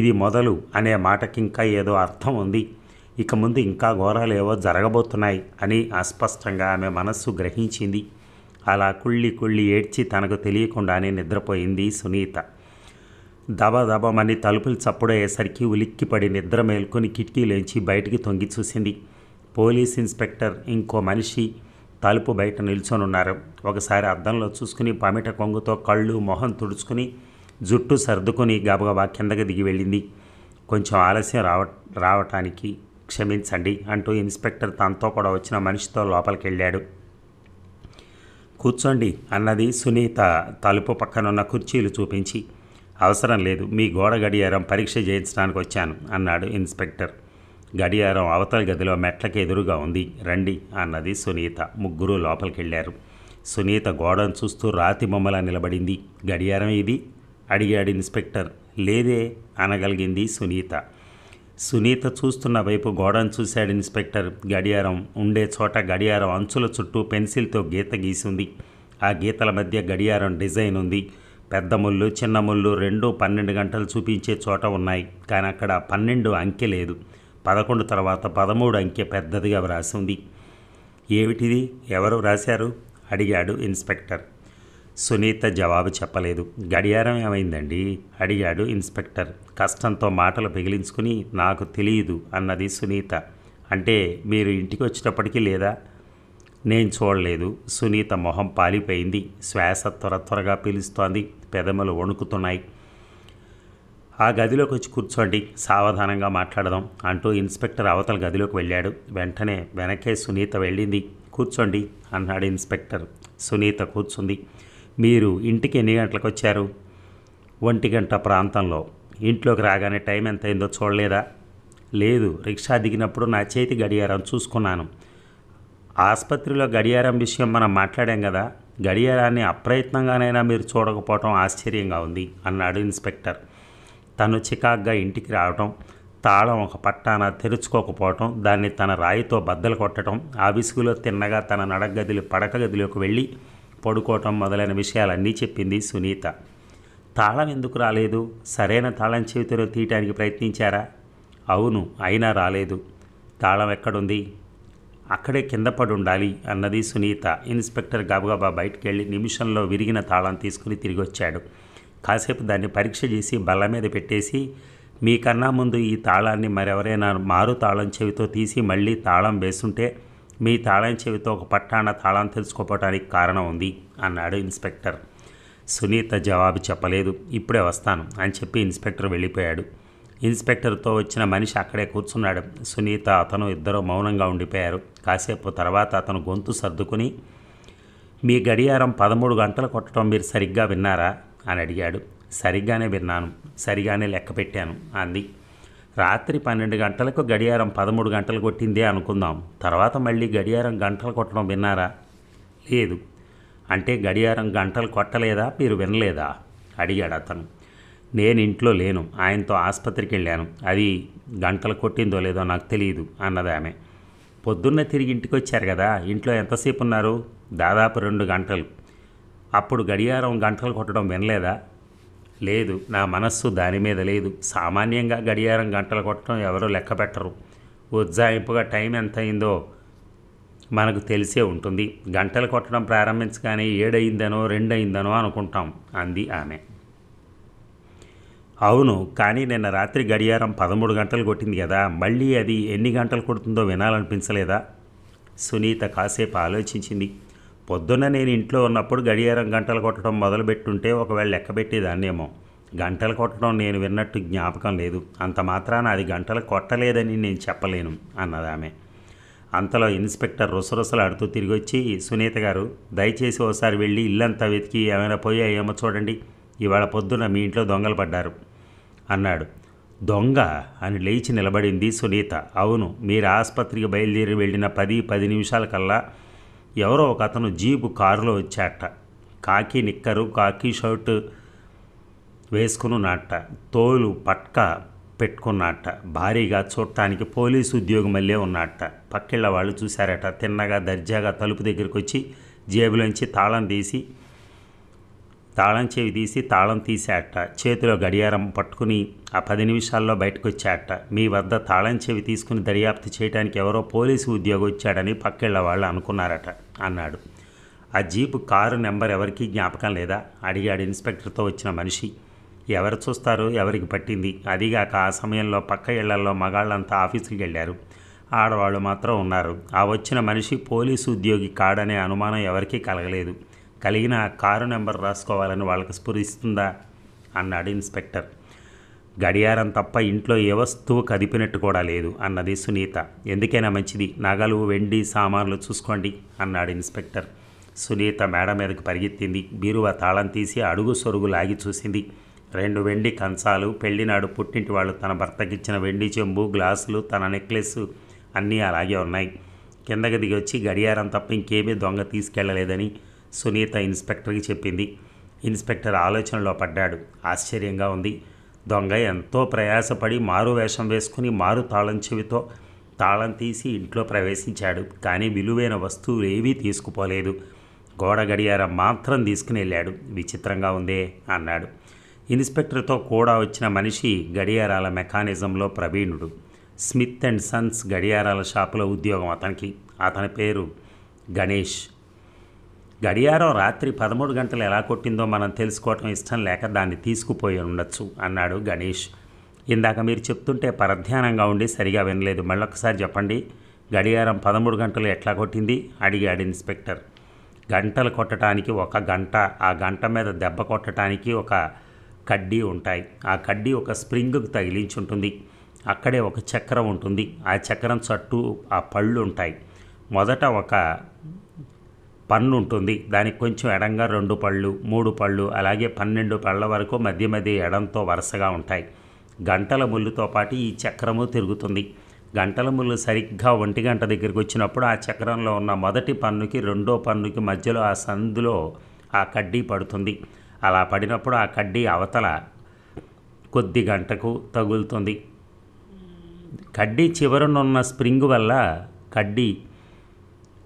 ఇది మొదలు అనే మాటకి ఇంకా ఏదో అర్థం ఉంది ఇక ముందు ఇంకా ఘోరాలు ఏవో జరగబోతున్నాయి అని అస్పష్టంగా ఆమె మనస్సు గ్రహించింది అలా కుళ్ళి కుళ్ళి ఏడ్చి తనకు తెలియకుండానే నిద్రపోయింది సునీత దబాదబమని తలుపులు చప్పుడయ్యేసరికి ఉలిక్కిపడి నిద్ర మేల్కొని కిటికీలోంచి బయటికి తొంగి చూసింది పోలీస్ ఇన్స్పెక్టర్ ఇంకో మనిషి తలుపు బయట నిల్చొనున్నారు ఒకసారి అద్దంలో చూసుకుని పమిట కొంగుతో కళ్ళు మొహం తుడుచుకుని జుట్టు సర్దుకొని గబగబా కిందకి దిగి వెళ్ళింది కొంచెం ఆలస్యం రావ రావటానికి క్షమించండి అంటూ ఇన్స్పెక్టర్ తనతో కూడా వచ్చిన మనిషితో లోపలికి వెళ్ళాడు కూర్చోండి అన్నది సునీత తలుపు పక్కనున్న కుర్చీలు చూపించి అవసరం లేదు మీ గోడ గడియారం పరీక్ష చేయించడానికి వచ్చాను అన్నాడు ఇన్స్పెక్టర్ గడియారం అవతల గదిలో మెట్లకి ఎదురుగా ఉంది రండి అన్నది సునీత ముగ్గురు లోపలికెళ్ళారు సునీత గోడను చూస్తూ రాతి బొమ్మలా నిలబడింది గడియారం ఇది అడిగాడు ఇన్స్పెక్టర్ లేదే అనగలిగింది సునీత సునీత చూస్తున్న వైపు గోడను చూశాడు ఇన్స్పెక్టర్ గడియారం ఉండే చోట గడియారం అంచుల చుట్టూ పెన్సిల్తో గీత గీసింది ఆ గీతల మధ్య గడియారం డిజైన్ ఉంది పెద్ద ముళ్ళు చిన్న ముళ్ళు రెండు పన్నెండు గంటలు చూపించే చోట ఉన్నాయి కానీ అక్కడ పన్నెండు అంకె లేదు పదకొండు తర్వాత పదమూడు అంకె పెద్దదిగా వ్రాసి ఉంది ఏమిటిది ఎవరు వ్రాశారు అడిగాడు ఇన్స్పెక్టర్ సునీత జవాబు చెప్పలేదు గడియారం ఏమైందండి అడిగాడు ఇన్స్పెక్టర్ కష్టంతో మాటలు పిగిలించుకుని నాకు తెలియదు అన్నది సునీత అంటే మీరు ఇంటికి వచ్చేటప్పటికీ లేదా నేను చూడలేదు సునీత మొహం పాలిపోయింది శ్వాస త్వర త్వరగా పిలుస్తోంది పెదములు వణుకుతున్నాయి ఆ గదిలోకి వచ్చి కూర్చోండి సావధానంగా మాట్లాడదాం అంటూ ఇన్స్పెక్టర్ అవతల గదిలోకి వెళ్ళాడు వెంటనే వెనకే సునీత వెళ్ళింది కూర్చోండి అన్నాడు ఇన్స్పెక్టర్ సునీత కూర్చుంది మీరు ఇంటికి ఎన్ని గంటలకు వచ్చారు ఒంటి గంట ప్రాంతంలో ఇంట్లోకి రాగానే టైం ఎంత అయిందో చూడలేదా లేదు రిక్షా దిగినప్పుడు నా చేతి గడియారం చూసుకున్నాను ఆసుపత్రిలో గడియారం విషయం మనం మాట్లాడాం కదా గడియారాన్ని అప్రయత్నంగానైనా మీరు చూడకపోవటం ఆశ్చర్యంగా ఉంది అన్నాడు ఇన్స్పెక్టర్ తను చికాగ్గా ఇంటికి రావటం తాళం ఒక పట్టాన తెరుచుకోకపోవటం దాన్ని తన రాయితో బద్దలు కొట్టడం ఆ విసుగులో తిన్నగా తన నడగదిలి పడక గదిలోకి వెళ్ళి పడుకోవటం మొదలైన విషయాలన్నీ చెప్పింది సునీత తాళం ఎందుకు రాలేదు సరైన తాళం చేతిలో తీయటానికి ప్రయత్నించారా అవును అయినా రాలేదు తాళం ఎక్కడుంది అక్కడే కింద పడి ఉండాలి అన్నది సునీత ఇన్స్పెక్టర్ గబగబా బయటికెళ్ళి నిమిషంలో విరిగిన తాళం తీసుకుని తిరిగి వచ్చాడు కాసేపు దాన్ని పరీక్ష చేసి బల్ల మీద పెట్టేసి మీకన్నా ముందు ఈ తాళాన్ని మరెవరైనా మారు తాళం చెవితో తీసి మళ్ళీ తాళం వేస్తుంటే మీ తాళం చెవితో ఒక పట్టాన తాళం తెలుసుకోపోవటానికి కారణం ఉంది అన్నాడు ఇన్స్పెక్టర్ సునీత జవాబు చెప్పలేదు ఇప్పుడే వస్తాను అని చెప్పి ఇన్స్పెక్టర్ వెళ్ళిపోయాడు ఇన్స్పెక్టర్తో వచ్చిన మనిషి అక్కడే కూర్చున్నాడు సునీత అతను ఇద్దరు మౌనంగా ఉండిపోయారు కాసేపు తర్వాత అతను గొంతు సర్దుకుని మీ గడియారం పదమూడు గంటలు కొట్టడం మీరు సరిగ్గా విన్నారా అని అడిగాడు సరిగ్గానే విన్నాను సరిగానే లెక్క పెట్టాను అంది రాత్రి పన్నెండు గంటలకు గడియారం పదమూడు గంటలు కొట్టిందే అనుకుందాం తర్వాత మళ్ళీ గడియారం గంటలు కొట్టడం విన్నారా లేదు అంటే గడియారం గంటలు కొట్టలేదా మీరు వినలేదా అడిగాడు అతను నేను ఇంట్లో లేను ఆయనతో ఆసుపత్రికి వెళ్ళాను అది గంటలు కొట్టిందో లేదో నాకు తెలియదు అన్నది ఆమె పొద్దున్న తిరిగి ఇంటికి వచ్చారు కదా ఇంట్లో ఎంతసేపు ఉన్నారు దాదాపు రెండు గంటలు అప్పుడు గడియారం గంటలు కొట్టడం వినలేదా లేదు నా మనస్సు దాని మీద లేదు సామాన్యంగా గడియారం గంటలు కొట్టడం ఎవరో లెక్క పెట్టరు ఉజ్జాయింపుగా టైం ఎంత అయిందో మనకు తెలిసే ఉంటుంది గంటలు కొట్టడం ప్రారంభించగానే రెండు అయిందనో అనుకుంటాం అంది ఆమె అవును కానీ నిన్న రాత్రి గడియారం పదమూడు గంటలు కొట్టింది కదా మళ్ళీ అది ఎన్ని గంటలు కొడుతుందో వినాలనిపించలేదా సునీత కాసేపు ఆలోచించింది పొద్దున్న నేను ఇంట్లో ఉన్నప్పుడు గడియారం గంటలు కొట్టడం మొదలుపెట్టుంటే ఒకవేళ లెక్కబెట్టేదాన్నేమో గంటలు కొట్టడం నేను విన్నట్టు జ్ఞాపకం లేదు అంత మాత్రాన అది గంటలు కొట్టలేదని నేను చెప్పలేను అన్నదామె అంతలో ఇన్స్పెక్టర్ అడుతూ తిరిగి వచ్చి సునీత గారు దయచేసి ఓసారి వెళ్ళి ఇల్లంతా వెతికి ఏమైనా ఏమో చూడండి ఇవాళ పొద్దున మీ ఇంట్లో దొంగలు పడ్డారు అన్నాడు దొంగ అని లేచి నిలబడింది సునీత అవును మీరు ఆసుపత్రికి బయలుదేరి వెళ్ళిన పది పది నిమిషాల కల్లా ఎవరో ఒక అతను జీపు కారులో వచ్చాట కాకి నిక్కరు కాకి షర్ట్ వేసుకున్నట్ట తోలు పట్క పెట్టుకున్నట్ట భారీగా చూడటానికి పోలీసు ఉద్యోగం మళ్ళీ ఉన్నట్ట పక్కిళ్ళ వాళ్ళు చూశారట తిన్నగా దర్జాగా తలుపు దగ్గరికి వచ్చి జేబులోంచి తాళం తీసి తాళం చెవి తీసి తాళం తీసేట చేతిలో గడియారం పట్టుకుని ఆ పది నిమిషాల్లో బయటకు వచ్చాట మీ వద్ద తాళం చెవి తీసుకుని దర్యాప్తు చేయడానికి ఎవరో పోలీసు ఉద్యోగం వచ్చాడని పక్కిళ్ళ వాళ్ళు అనుకున్నారట అన్నాడు ఆ జీపు కారు నెంబర్ ఎవరికి జ్ఞాపకం లేదా అడిగాడు ఇన్స్పెక్టర్తో వచ్చిన మనిషి ఎవరు చూస్తారు ఎవరికి పట్టింది అదిగాక ఆ సమయంలో పక్క ఇళ్లలో మగాళ్ళంతా ఆఫీసుకి వెళ్ళారు ఆడవాళ్ళు మాత్రం ఉన్నారు ఆ వచ్చిన మనిషి పోలీసు ఉద్యోగి కాడనే అనుమానం ఎవరికీ కలగలేదు కలిగిన కారు నెంబర్ రాసుకోవాలని వాళ్ళకి స్ఫురిస్తుందా అన్నాడు ఇన్స్పెక్టర్ గడియారం తప్ప ఇంట్లో ఏ వస్తువు కదిపినట్టు కూడా లేదు అన్నది సునీత ఎందుకైనా మంచిది నగలు వెండి సామాన్లు చూసుకోండి అన్నాడు ఇన్స్పెక్టర్ సునీత మేడ మీదకు పరిగెత్తింది బీరువా తాళం తీసి అడుగు సొరుగు లాగి చూసింది రెండు వెండి కంచాలు పెళ్లినాడు పుట్టింటి వాళ్ళు తన భర్తకిచ్చిన వెండి చెంబు గ్లాసులు తన నెక్లెస్ అన్నీ అలాగే ఉన్నాయి కిందకి దిగి వచ్చి గడియారం తప్ప ఇంకేమీ దొంగ తీసుకెళ్లలేదని సునీత ఇన్స్పెక్టర్కి చెప్పింది ఇన్స్పెక్టర్ ఆలోచనలో పడ్డాడు ఆశ్చర్యంగా ఉంది దొంగ ఎంతో ప్రయాసపడి మారు వేషం వేసుకుని మారు తాళం చెవితో తాళం తీసి ఇంట్లో ప్రవేశించాడు కానీ విలువైన వస్తువులు ఏవీ తీసుకుపోలేదు గోడ గడియారం మాత్రం తీసుకుని వెళ్ళాడు విచిత్రంగా ఉందే అన్నాడు ఇన్స్పెక్టర్తో కూడా వచ్చిన మనిషి గడియారాల మెకానిజంలో ప్రవీణుడు స్మిత్ అండ్ సన్స్ గడియారాల షాపులో ఉద్యోగం అతనికి అతని పేరు గణేష్ గడియారం రాత్రి పదమూడు గంటలు ఎలా కొట్టిందో మనం తెలుసుకోవటం ఇష్టం లేక దాన్ని తీసుకుపోయి ఉండొచ్చు అన్నాడు గణేష్ ఇందాక మీరు చెప్తుంటే పరధ్యానంగా ఉండి సరిగా వినలేదు మళ్ళొకసారి చెప్పండి గడియారం పదమూడు గంటలు ఎట్లా కొట్టింది అడిగాడు ఇన్స్పెక్టర్ గంటలు కొట్టడానికి ఒక గంట ఆ గంట మీద దెబ్బ కొట్టడానికి ఒక కడ్డీ ఉంటాయి ఆ కడ్డీ ఒక స్ప్రింగ్కు తగిలించి ఉంటుంది అక్కడే ఒక చక్రం ఉంటుంది ఆ చక్రం చట్టు ఆ పళ్ళు ఉంటాయి మొదట ఒక పన్ను ఉంటుంది దానికి కొంచెం ఎడంగా రెండు పళ్ళు మూడు పళ్ళు అలాగే పన్నెండు పళ్ళ వరకు మధ్య మధ్య ఎడంతో వరుసగా ఉంటాయి గంటల ముళ్ళుతో పాటు ఈ చక్రము తిరుగుతుంది గంటల ముళ్ళు సరిగ్గా ఒంటి గంట దగ్గరికి వచ్చినప్పుడు ఆ చక్రంలో ఉన్న మొదటి పన్నుకి రెండో పన్నుకి మధ్యలో ఆ సందులో ఆ కడ్డీ పడుతుంది అలా పడినప్పుడు ఆ కడ్డీ అవతల కొద్ది గంటకు తగులుతుంది కడ్డీ చివరనున్న స్ప్రింగ్ వల్ల కడ్డీ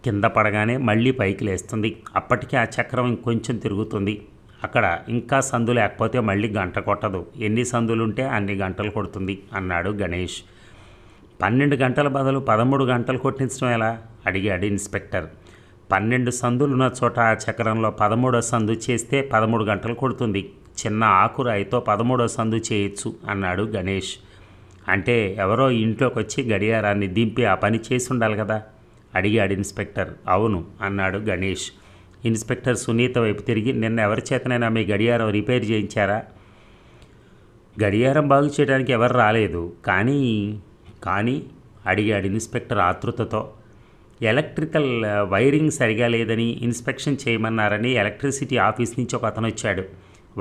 కింద పడగానే మళ్ళీ పైకి లేస్తుంది అప్పటికే ఆ చక్రం ఇంకొంచెం తిరుగుతుంది అక్కడ ఇంకా సందు లేకపోతే మళ్ళీ గంట కొట్టదు ఎన్ని సందులుంటే అన్ని గంటలు కొడుతుంది అన్నాడు గణేష్ పన్నెండు గంటల బదులు పదమూడు గంటలు కొట్టించడం ఎలా అడిగాడు ఇన్స్పెక్టర్ పన్నెండు సందులున్న చోట ఆ చక్రంలో పదమూడో సందు చేస్తే పదమూడు గంటలు కొడుతుంది చిన్న ఆకురాయితో పదమూడో సందు చేయొచ్చు అన్నాడు గణేష్ అంటే ఎవరో ఇంట్లోకి వచ్చి గడియారాన్ని దింపి ఆ పని చేసి ఉండాలి కదా అడిగాడు ఇన్స్పెక్టర్ అవును అన్నాడు గణేష్ ఇన్స్పెక్టర్ సునీత వైపు తిరిగి నిన్న ఎవరి చేతనైనా మీ గడియారం రిపేర్ చేయించారా గడియారం బాగు చేయడానికి ఎవరు రాలేదు కానీ కానీ అడిగాడు ఇన్స్పెక్టర్ ఆతృతతో ఎలక్ట్రికల్ వైరింగ్ సరిగా లేదని ఇన్స్పెక్షన్ చేయమన్నారని ఎలక్ట్రిసిటీ ఆఫీస్ నుంచి ఒక అతను వచ్చాడు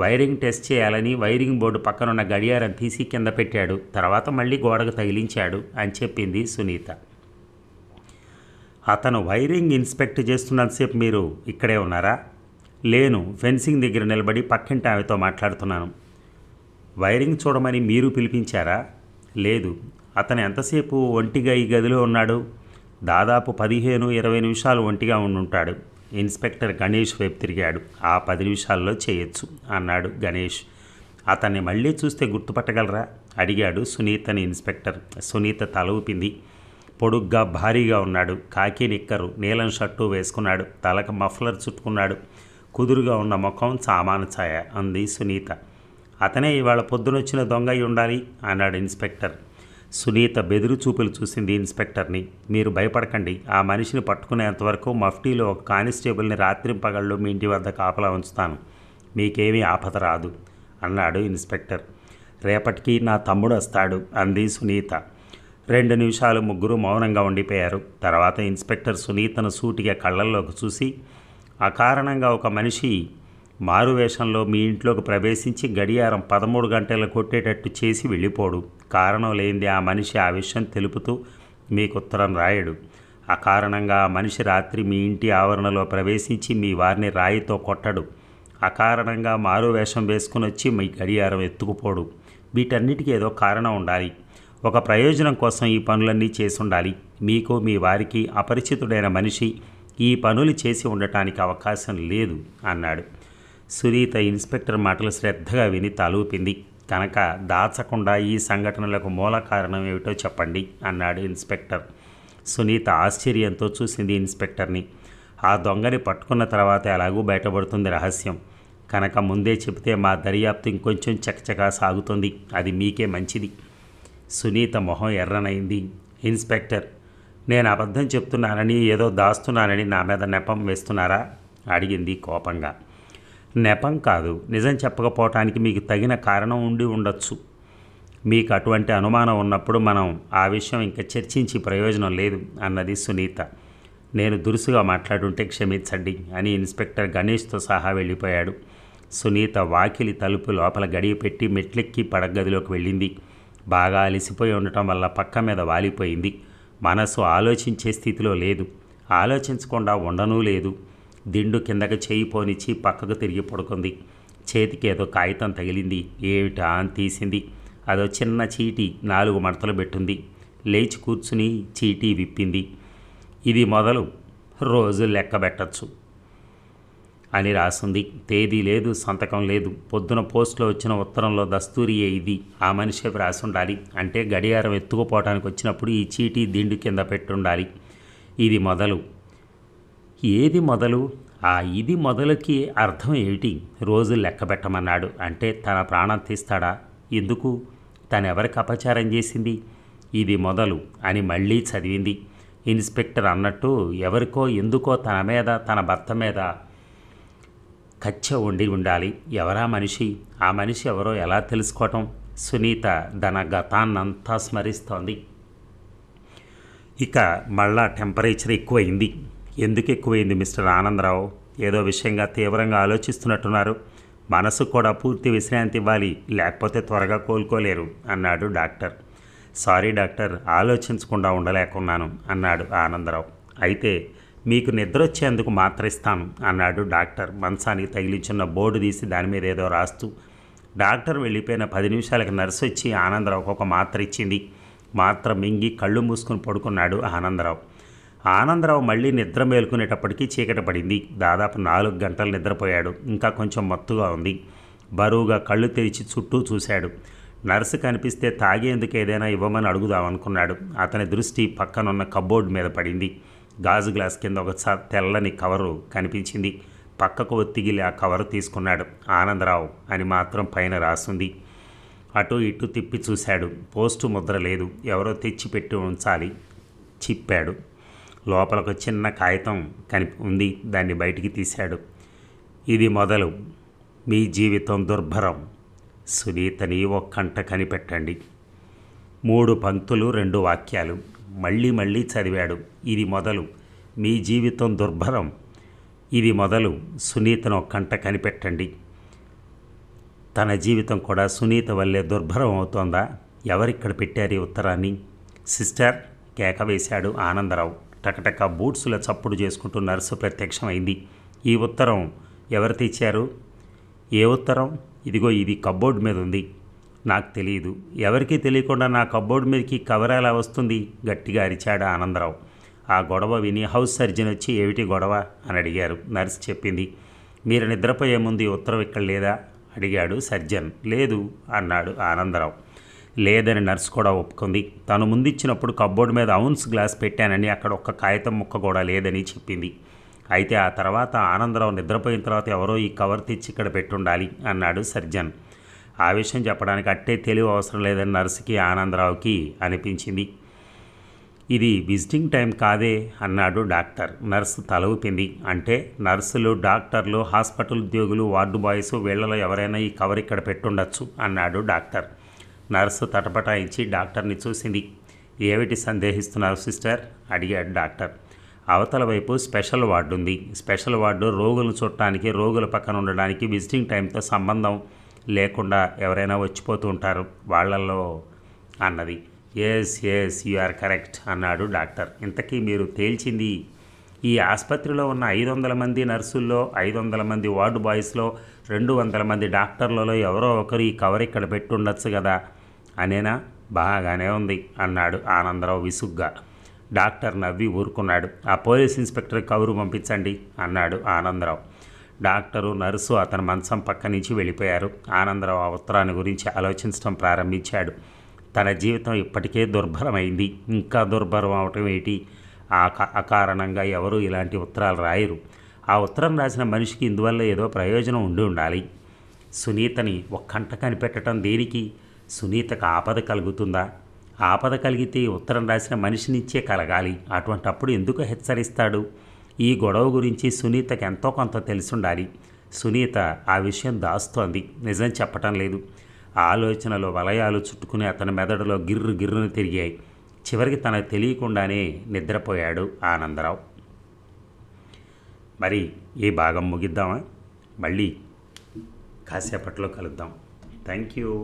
వైరింగ్ టెస్ట్ చేయాలని వైరింగ్ బోర్డు పక్కనున్న గడియారం తీసి కింద పెట్టాడు తర్వాత మళ్ళీ గోడకు తగిలించాడు అని చెప్పింది సునీత అతను వైరింగ్ ఇన్స్పెక్ట్ చేస్తున్నంతసేపు మీరు ఇక్కడే ఉన్నారా లేను ఫెన్సింగ్ దగ్గర నిలబడి పక్కింటి ఆమెతో మాట్లాడుతున్నాను వైరింగ్ చూడమని మీరు పిలిపించారా లేదు అతను ఎంతసేపు ఒంటిగా ఈ గదిలో ఉన్నాడు దాదాపు పదిహేను ఇరవై నిమిషాలు ఒంటిగా ఉండుంటాడు ఇన్స్పెక్టర్ గణేష్ వైపు తిరిగాడు ఆ పది నిమిషాల్లో చేయొచ్చు అన్నాడు గణేష్ అతన్ని మళ్ళీ చూస్తే గుర్తుపట్టగలరా అడిగాడు సునీతని ఇన్స్పెక్టర్ సునీత తల ఊపింది పొడుగ్గా భారీగా ఉన్నాడు కాకి నిక్కరు నీలం షర్టు వేసుకున్నాడు తలకు మఫ్లర్ చుట్టుకున్నాడు కుదురుగా ఉన్న ముఖం సామాను ఛాయ అంది సునీత అతనే ఇవాళ పొద్దునొచ్చిన దొంగ ఉండాలి అన్నాడు ఇన్స్పెక్టర్ సునీత బెదురు చూపులు చూసింది ఇన్స్పెక్టర్ని మీరు భయపడకండి ఆ మనిషిని పట్టుకునేంతవరకు మఫ్టీలో ఒక కానిస్టేబుల్ని రాత్రి పగళ్ళు మీ ఇంటి వద్ద కాపలా ఉంచుతాను మీకేమీ ఆపద రాదు అన్నాడు ఇన్స్పెక్టర్ రేపటికి నా తమ్ముడు వస్తాడు అంది సునీత రెండు నిమిషాలు ముగ్గురు మౌనంగా ఉండిపోయారు తర్వాత ఇన్స్పెక్టర్ సునీతను సూటిగా కళ్ళల్లోకి చూసి అకారణంగా ఒక మనిషి మారువేషంలో మీ ఇంట్లోకి ప్రవేశించి గడియారం పదమూడు గంటలు కొట్టేటట్టు చేసి వెళ్ళిపోడు కారణం లేనిది ఆ మనిషి ఆ విషయం తెలుపుతూ మీకు ఉత్తరం రాయడు అకారణంగా ఆ మనిషి రాత్రి మీ ఇంటి ఆవరణలో ప్రవేశించి మీ వారిని రాయితో కొట్టడు అకారణంగా మారువేషం వేసుకుని వచ్చి మీ గడియారం ఎత్తుకుపోడు వీటన్నిటికీ ఏదో కారణం ఉండాలి ఒక ప్రయోజనం కోసం ఈ పనులన్నీ చేసి ఉండాలి మీకు మీ వారికి అపరిచితుడైన మనిషి ఈ పనులు చేసి ఉండటానికి అవకాశం లేదు అన్నాడు సునీత ఇన్స్పెక్టర్ మాటలు శ్రద్ధగా విని తలూపింది కనుక దాచకుండా ఈ సంఘటనలకు మూల కారణం ఏమిటో చెప్పండి అన్నాడు ఇన్స్పెక్టర్ సునీత ఆశ్చర్యంతో చూసింది ఇన్స్పెక్టర్ని ఆ దొంగని పట్టుకున్న తర్వాత ఎలాగూ బయటపడుతుంది రహస్యం కనుక ముందే చెబితే మా దర్యాప్తు ఇంకొంచెం చకచకా సాగుతుంది అది మీకే మంచిది సునీత మొహం ఎర్రనైంది ఇన్స్పెక్టర్ నేను అబద్ధం చెప్తున్నానని ఏదో దాస్తున్నానని నా మీద నెపం వేస్తున్నారా అడిగింది కోపంగా నెపం కాదు నిజం చెప్పకపోవటానికి మీకు తగిన కారణం ఉండి ఉండొచ్చు మీకు అటువంటి అనుమానం ఉన్నప్పుడు మనం ఆ విషయం ఇంకా చర్చించి ప్రయోజనం లేదు అన్నది సునీత నేను దురుసుగా మాట్లాడుంటే క్షమించండి అని ఇన్స్పెక్టర్ గణేష్తో సహా వెళ్ళిపోయాడు సునీత వాకిలి తలుపు లోపల గడియ పెట్టి మెట్లెక్కి పడగదిలోకి వెళ్ళింది బాగా అలిసిపోయి ఉండటం వల్ల పక్క మీద వాలిపోయింది మనసు ఆలోచించే స్థితిలో లేదు ఆలోచించకుండా ఉండనూ లేదు దిండు కిందకి చేయి పోనిచ్చి పక్కకు తిరిగి పడుకుంది చేతికి ఏదో కాగితం తగిలింది ఏమిటా అని తీసింది అదో చిన్న చీటీ నాలుగు మడతలు పెట్టింది లేచి కూర్చుని చీటీ విప్పింది ఇది మొదలు రోజు లెక్క పెట్టచ్చు అని రాసింది తేదీ లేదు సంతకం లేదు పొద్దున పోస్ట్లో వచ్చిన ఉత్తరంలో దస్తూరియే ఇది ఆ మనిషి రాసి ఉండాలి అంటే గడియారం ఎత్తుకుపోవటానికి వచ్చినప్పుడు ఈ చీటీ దిండు కింద పెట్టుండాలి ఇది మొదలు ఏది మొదలు ఆ ఇది మొదలుకి అర్థం ఏమిటి రోజు లెక్క పెట్టమన్నాడు అంటే తన ప్రాణం తీస్తాడా ఎందుకు తను ఎవరికి అపచారం చేసింది ఇది మొదలు అని మళ్ళీ చదివింది ఇన్స్పెక్టర్ అన్నట్టు ఎవరికో ఎందుకో తన మీద తన భర్త మీద కచ్చ వండి ఉండాలి ఎవరా మనిషి ఆ మనిషి ఎవరో ఎలా తెలుసుకోవటం సునీత తన గతాన్నంతా స్మరిస్తోంది ఇక మళ్ళా టెంపరేచర్ ఎక్కువైంది ఎందుకు ఎక్కువైంది మిస్టర్ ఆనందరావు ఏదో విషయంగా తీవ్రంగా ఆలోచిస్తున్నట్టున్నారు మనసు కూడా పూర్తి విశ్రాంతి ఇవ్వాలి లేకపోతే త్వరగా కోలుకోలేరు అన్నాడు డాక్టర్ సారీ డాక్టర్ ఆలోచించకుండా ఉండలేకున్నాను అన్నాడు ఆనందరావు అయితే మీకు నిద్ర వచ్చేందుకు మాత్రిస్తాను అన్నాడు డాక్టర్ మంచానికి తగిలించున్న బోర్డు తీసి దాని మీద ఏదో రాస్తూ డాక్టర్ వెళ్ళిపోయిన పది నిమిషాలకు నర్సు వచ్చి ఆనందరావు ఒక మాత్ర ఇచ్చింది మాత్ర మింగి కళ్ళు మూసుకుని పడుకున్నాడు ఆనందరావు ఆనందరావు మళ్ళీ నిద్ర మేలుకునేటప్పటికీ చీకట పడింది దాదాపు నాలుగు గంటలు నిద్రపోయాడు ఇంకా కొంచెం మత్తుగా ఉంది బరువుగా కళ్ళు తెరిచి చుట్టూ చూశాడు నర్సు కనిపిస్తే తాగేందుకు ఏదైనా ఇవ్వమని అడుగుదామనుకున్నాడు అతని దృష్టి పక్కనున్న కబోర్డు మీద పడింది గాజు గ్లాస్ కింద ఒక తెల్లని కవరు కనిపించింది పక్కకు ఒత్తిగిలి ఆ కవరు తీసుకున్నాడు ఆనందరావు అని మాత్రం పైన రాసుంది అటు ఇటు తిప్పి చూశాడు పోస్టు ముద్ర లేదు ఎవరో తెచ్చిపెట్టి ఉంచాలి చిప్పాడు ఒక చిన్న కాగితం కని ఉంది దాన్ని బయటికి తీశాడు ఇది మొదలు మీ జీవితం దుర్భరం సునీతని ఒక్కంట కనిపెట్టండి మూడు పంక్తులు రెండు వాక్యాలు మళ్ళీ మళ్ళీ చదివాడు ఇది మొదలు మీ జీవితం దుర్భరం ఇది మొదలు సునీతను కంట కనిపెట్టండి తన జీవితం కూడా సునీత వల్లే దుర్భరం అవుతోందా ఎవరిక్కడ పెట్టారు ఈ ఉత్తరాన్ని సిస్టర్ కేక వేశాడు ఆనందరావు టకటక బూట్సుల చప్పుడు చేసుకుంటూ నర్సు ప్రత్యక్షమైంది ఈ ఉత్తరం ఎవరు తెచ్చారు ఏ ఉత్తరం ఇదిగో ఇది కబ్బోర్డ్ మీద ఉంది నాకు తెలియదు ఎవరికీ తెలియకుండా నా కబోర్డ్ మీదకి కవర్ ఎలా వస్తుంది గట్టిగా అరిచాడు ఆనందరావు ఆ గొడవ విని హౌస్ సర్జన్ వచ్చి ఏమిటి గొడవ అని అడిగారు నర్స్ చెప్పింది మీరు నిద్రపోయే ముందు ఉత్తరం ఇక్కడ లేదా అడిగాడు సర్జన్ లేదు అన్నాడు ఆనందరావు లేదని నర్స్ కూడా ఒప్పుకుంది తను ముందిచ్చినప్పుడు కబ్బోర్డ్ మీద అవున్స్ గ్లాస్ పెట్టానని అక్కడ ఒక్క కాగితం ముక్క కూడా లేదని చెప్పింది అయితే ఆ తర్వాత ఆనందరావు నిద్రపోయిన తర్వాత ఎవరో ఈ కవర్ తెచ్చి ఇక్కడ పెట్టుండాలి అన్నాడు సర్జన్ ఆ విషయం చెప్పడానికి అట్టే తెలివి అవసరం లేదని నర్సుకి ఆనందరావుకి అనిపించింది ఇది విజిటింగ్ టైం కాదే అన్నాడు డాక్టర్ నర్సు తల ఊపింది అంటే నర్సులు డాక్టర్లు హాస్పిటల్ ఉద్యోగులు వార్డు బాయ్స్ వీళ్లలో ఎవరైనా ఈ కవర్ ఇక్కడ పెట్టుండొచ్చు అన్నాడు డాక్టర్ నర్సు తటపటాయించి డాక్టర్ని చూసింది ఏమిటి సందేహిస్తున్నారు సిస్టర్ అడిగాడు డాక్టర్ అవతల వైపు స్పెషల్ వార్డు ఉంది స్పెషల్ వార్డు రోగులను చూడటానికి రోగుల పక్కన ఉండడానికి విజిటింగ్ టైంతో సంబంధం లేకుండా ఎవరైనా వచ్చిపోతూ ఉంటారు వాళ్ళల్లో అన్నది yes yes you're are correct అన్నాడు డాక్టర్ ఇంతకీ మీరు తేల్చింది ఈ ఆసుపత్రిలో ఉన్న ఐదు వందల మంది నర్సుల్లో ఐదు వందల మంది వార్డు బాయ్స్లో రెండు వందల మంది డాక్టర్లలో ఎవరో ఒకరు ఈ కవర్ ఇక్కడ పెట్టుండొచ్చు కదా అనేనా బాగానే ఉంది అన్నాడు ఆనందరావు విసుగ్గా డాక్టర్ నవ్వి ఊరుకున్నాడు ఆ పోలీస్ ఇన్స్పెక్టర్ కవరు పంపించండి అన్నాడు ఆనందరావు డాక్టరు నర్సు అతని మంచం పక్క నుంచి వెళ్ళిపోయారు ఆనందరావు ఆ ఉత్తరాన్ని గురించి ఆలోచించడం ప్రారంభించాడు తన జీవితం ఇప్పటికే దుర్భరమైంది ఇంకా దుర్భరం అవటం ఏంటి అకారణంగా ఎవరు ఇలాంటి ఉత్తరాలు రాయరు ఆ ఉత్తరం రాసిన మనిషికి ఇందువల్ల ఏదో ప్రయోజనం ఉండి ఉండాలి సునీతని ఒక్కంట కనిపెట్టడం దేనికి సునీతకు ఆపద కలుగుతుందా ఆపద కలిగితే ఉత్తరం రాసిన మనిషి నుంచే కలగాలి అటువంటప్పుడు ఎందుకు హెచ్చరిస్తాడు ఈ గొడవ గురించి సునీతకి ఎంతో కొంత తెలిసుండాలి సునీత ఆ విషయం దాస్తోంది నిజం చెప్పటం లేదు ఆలోచనలు వలయాలు చుట్టుకుని అతని మెదడులో గిర్రు గిర్రును తిరిగాయి చివరికి తనకు తెలియకుండానే నిద్రపోయాడు ఆనందరావు మరి ఈ భాగం ముగిద్దామా మళ్ళీ కాసేపట్లో కలుద్దాం థ్యాంక్ యూ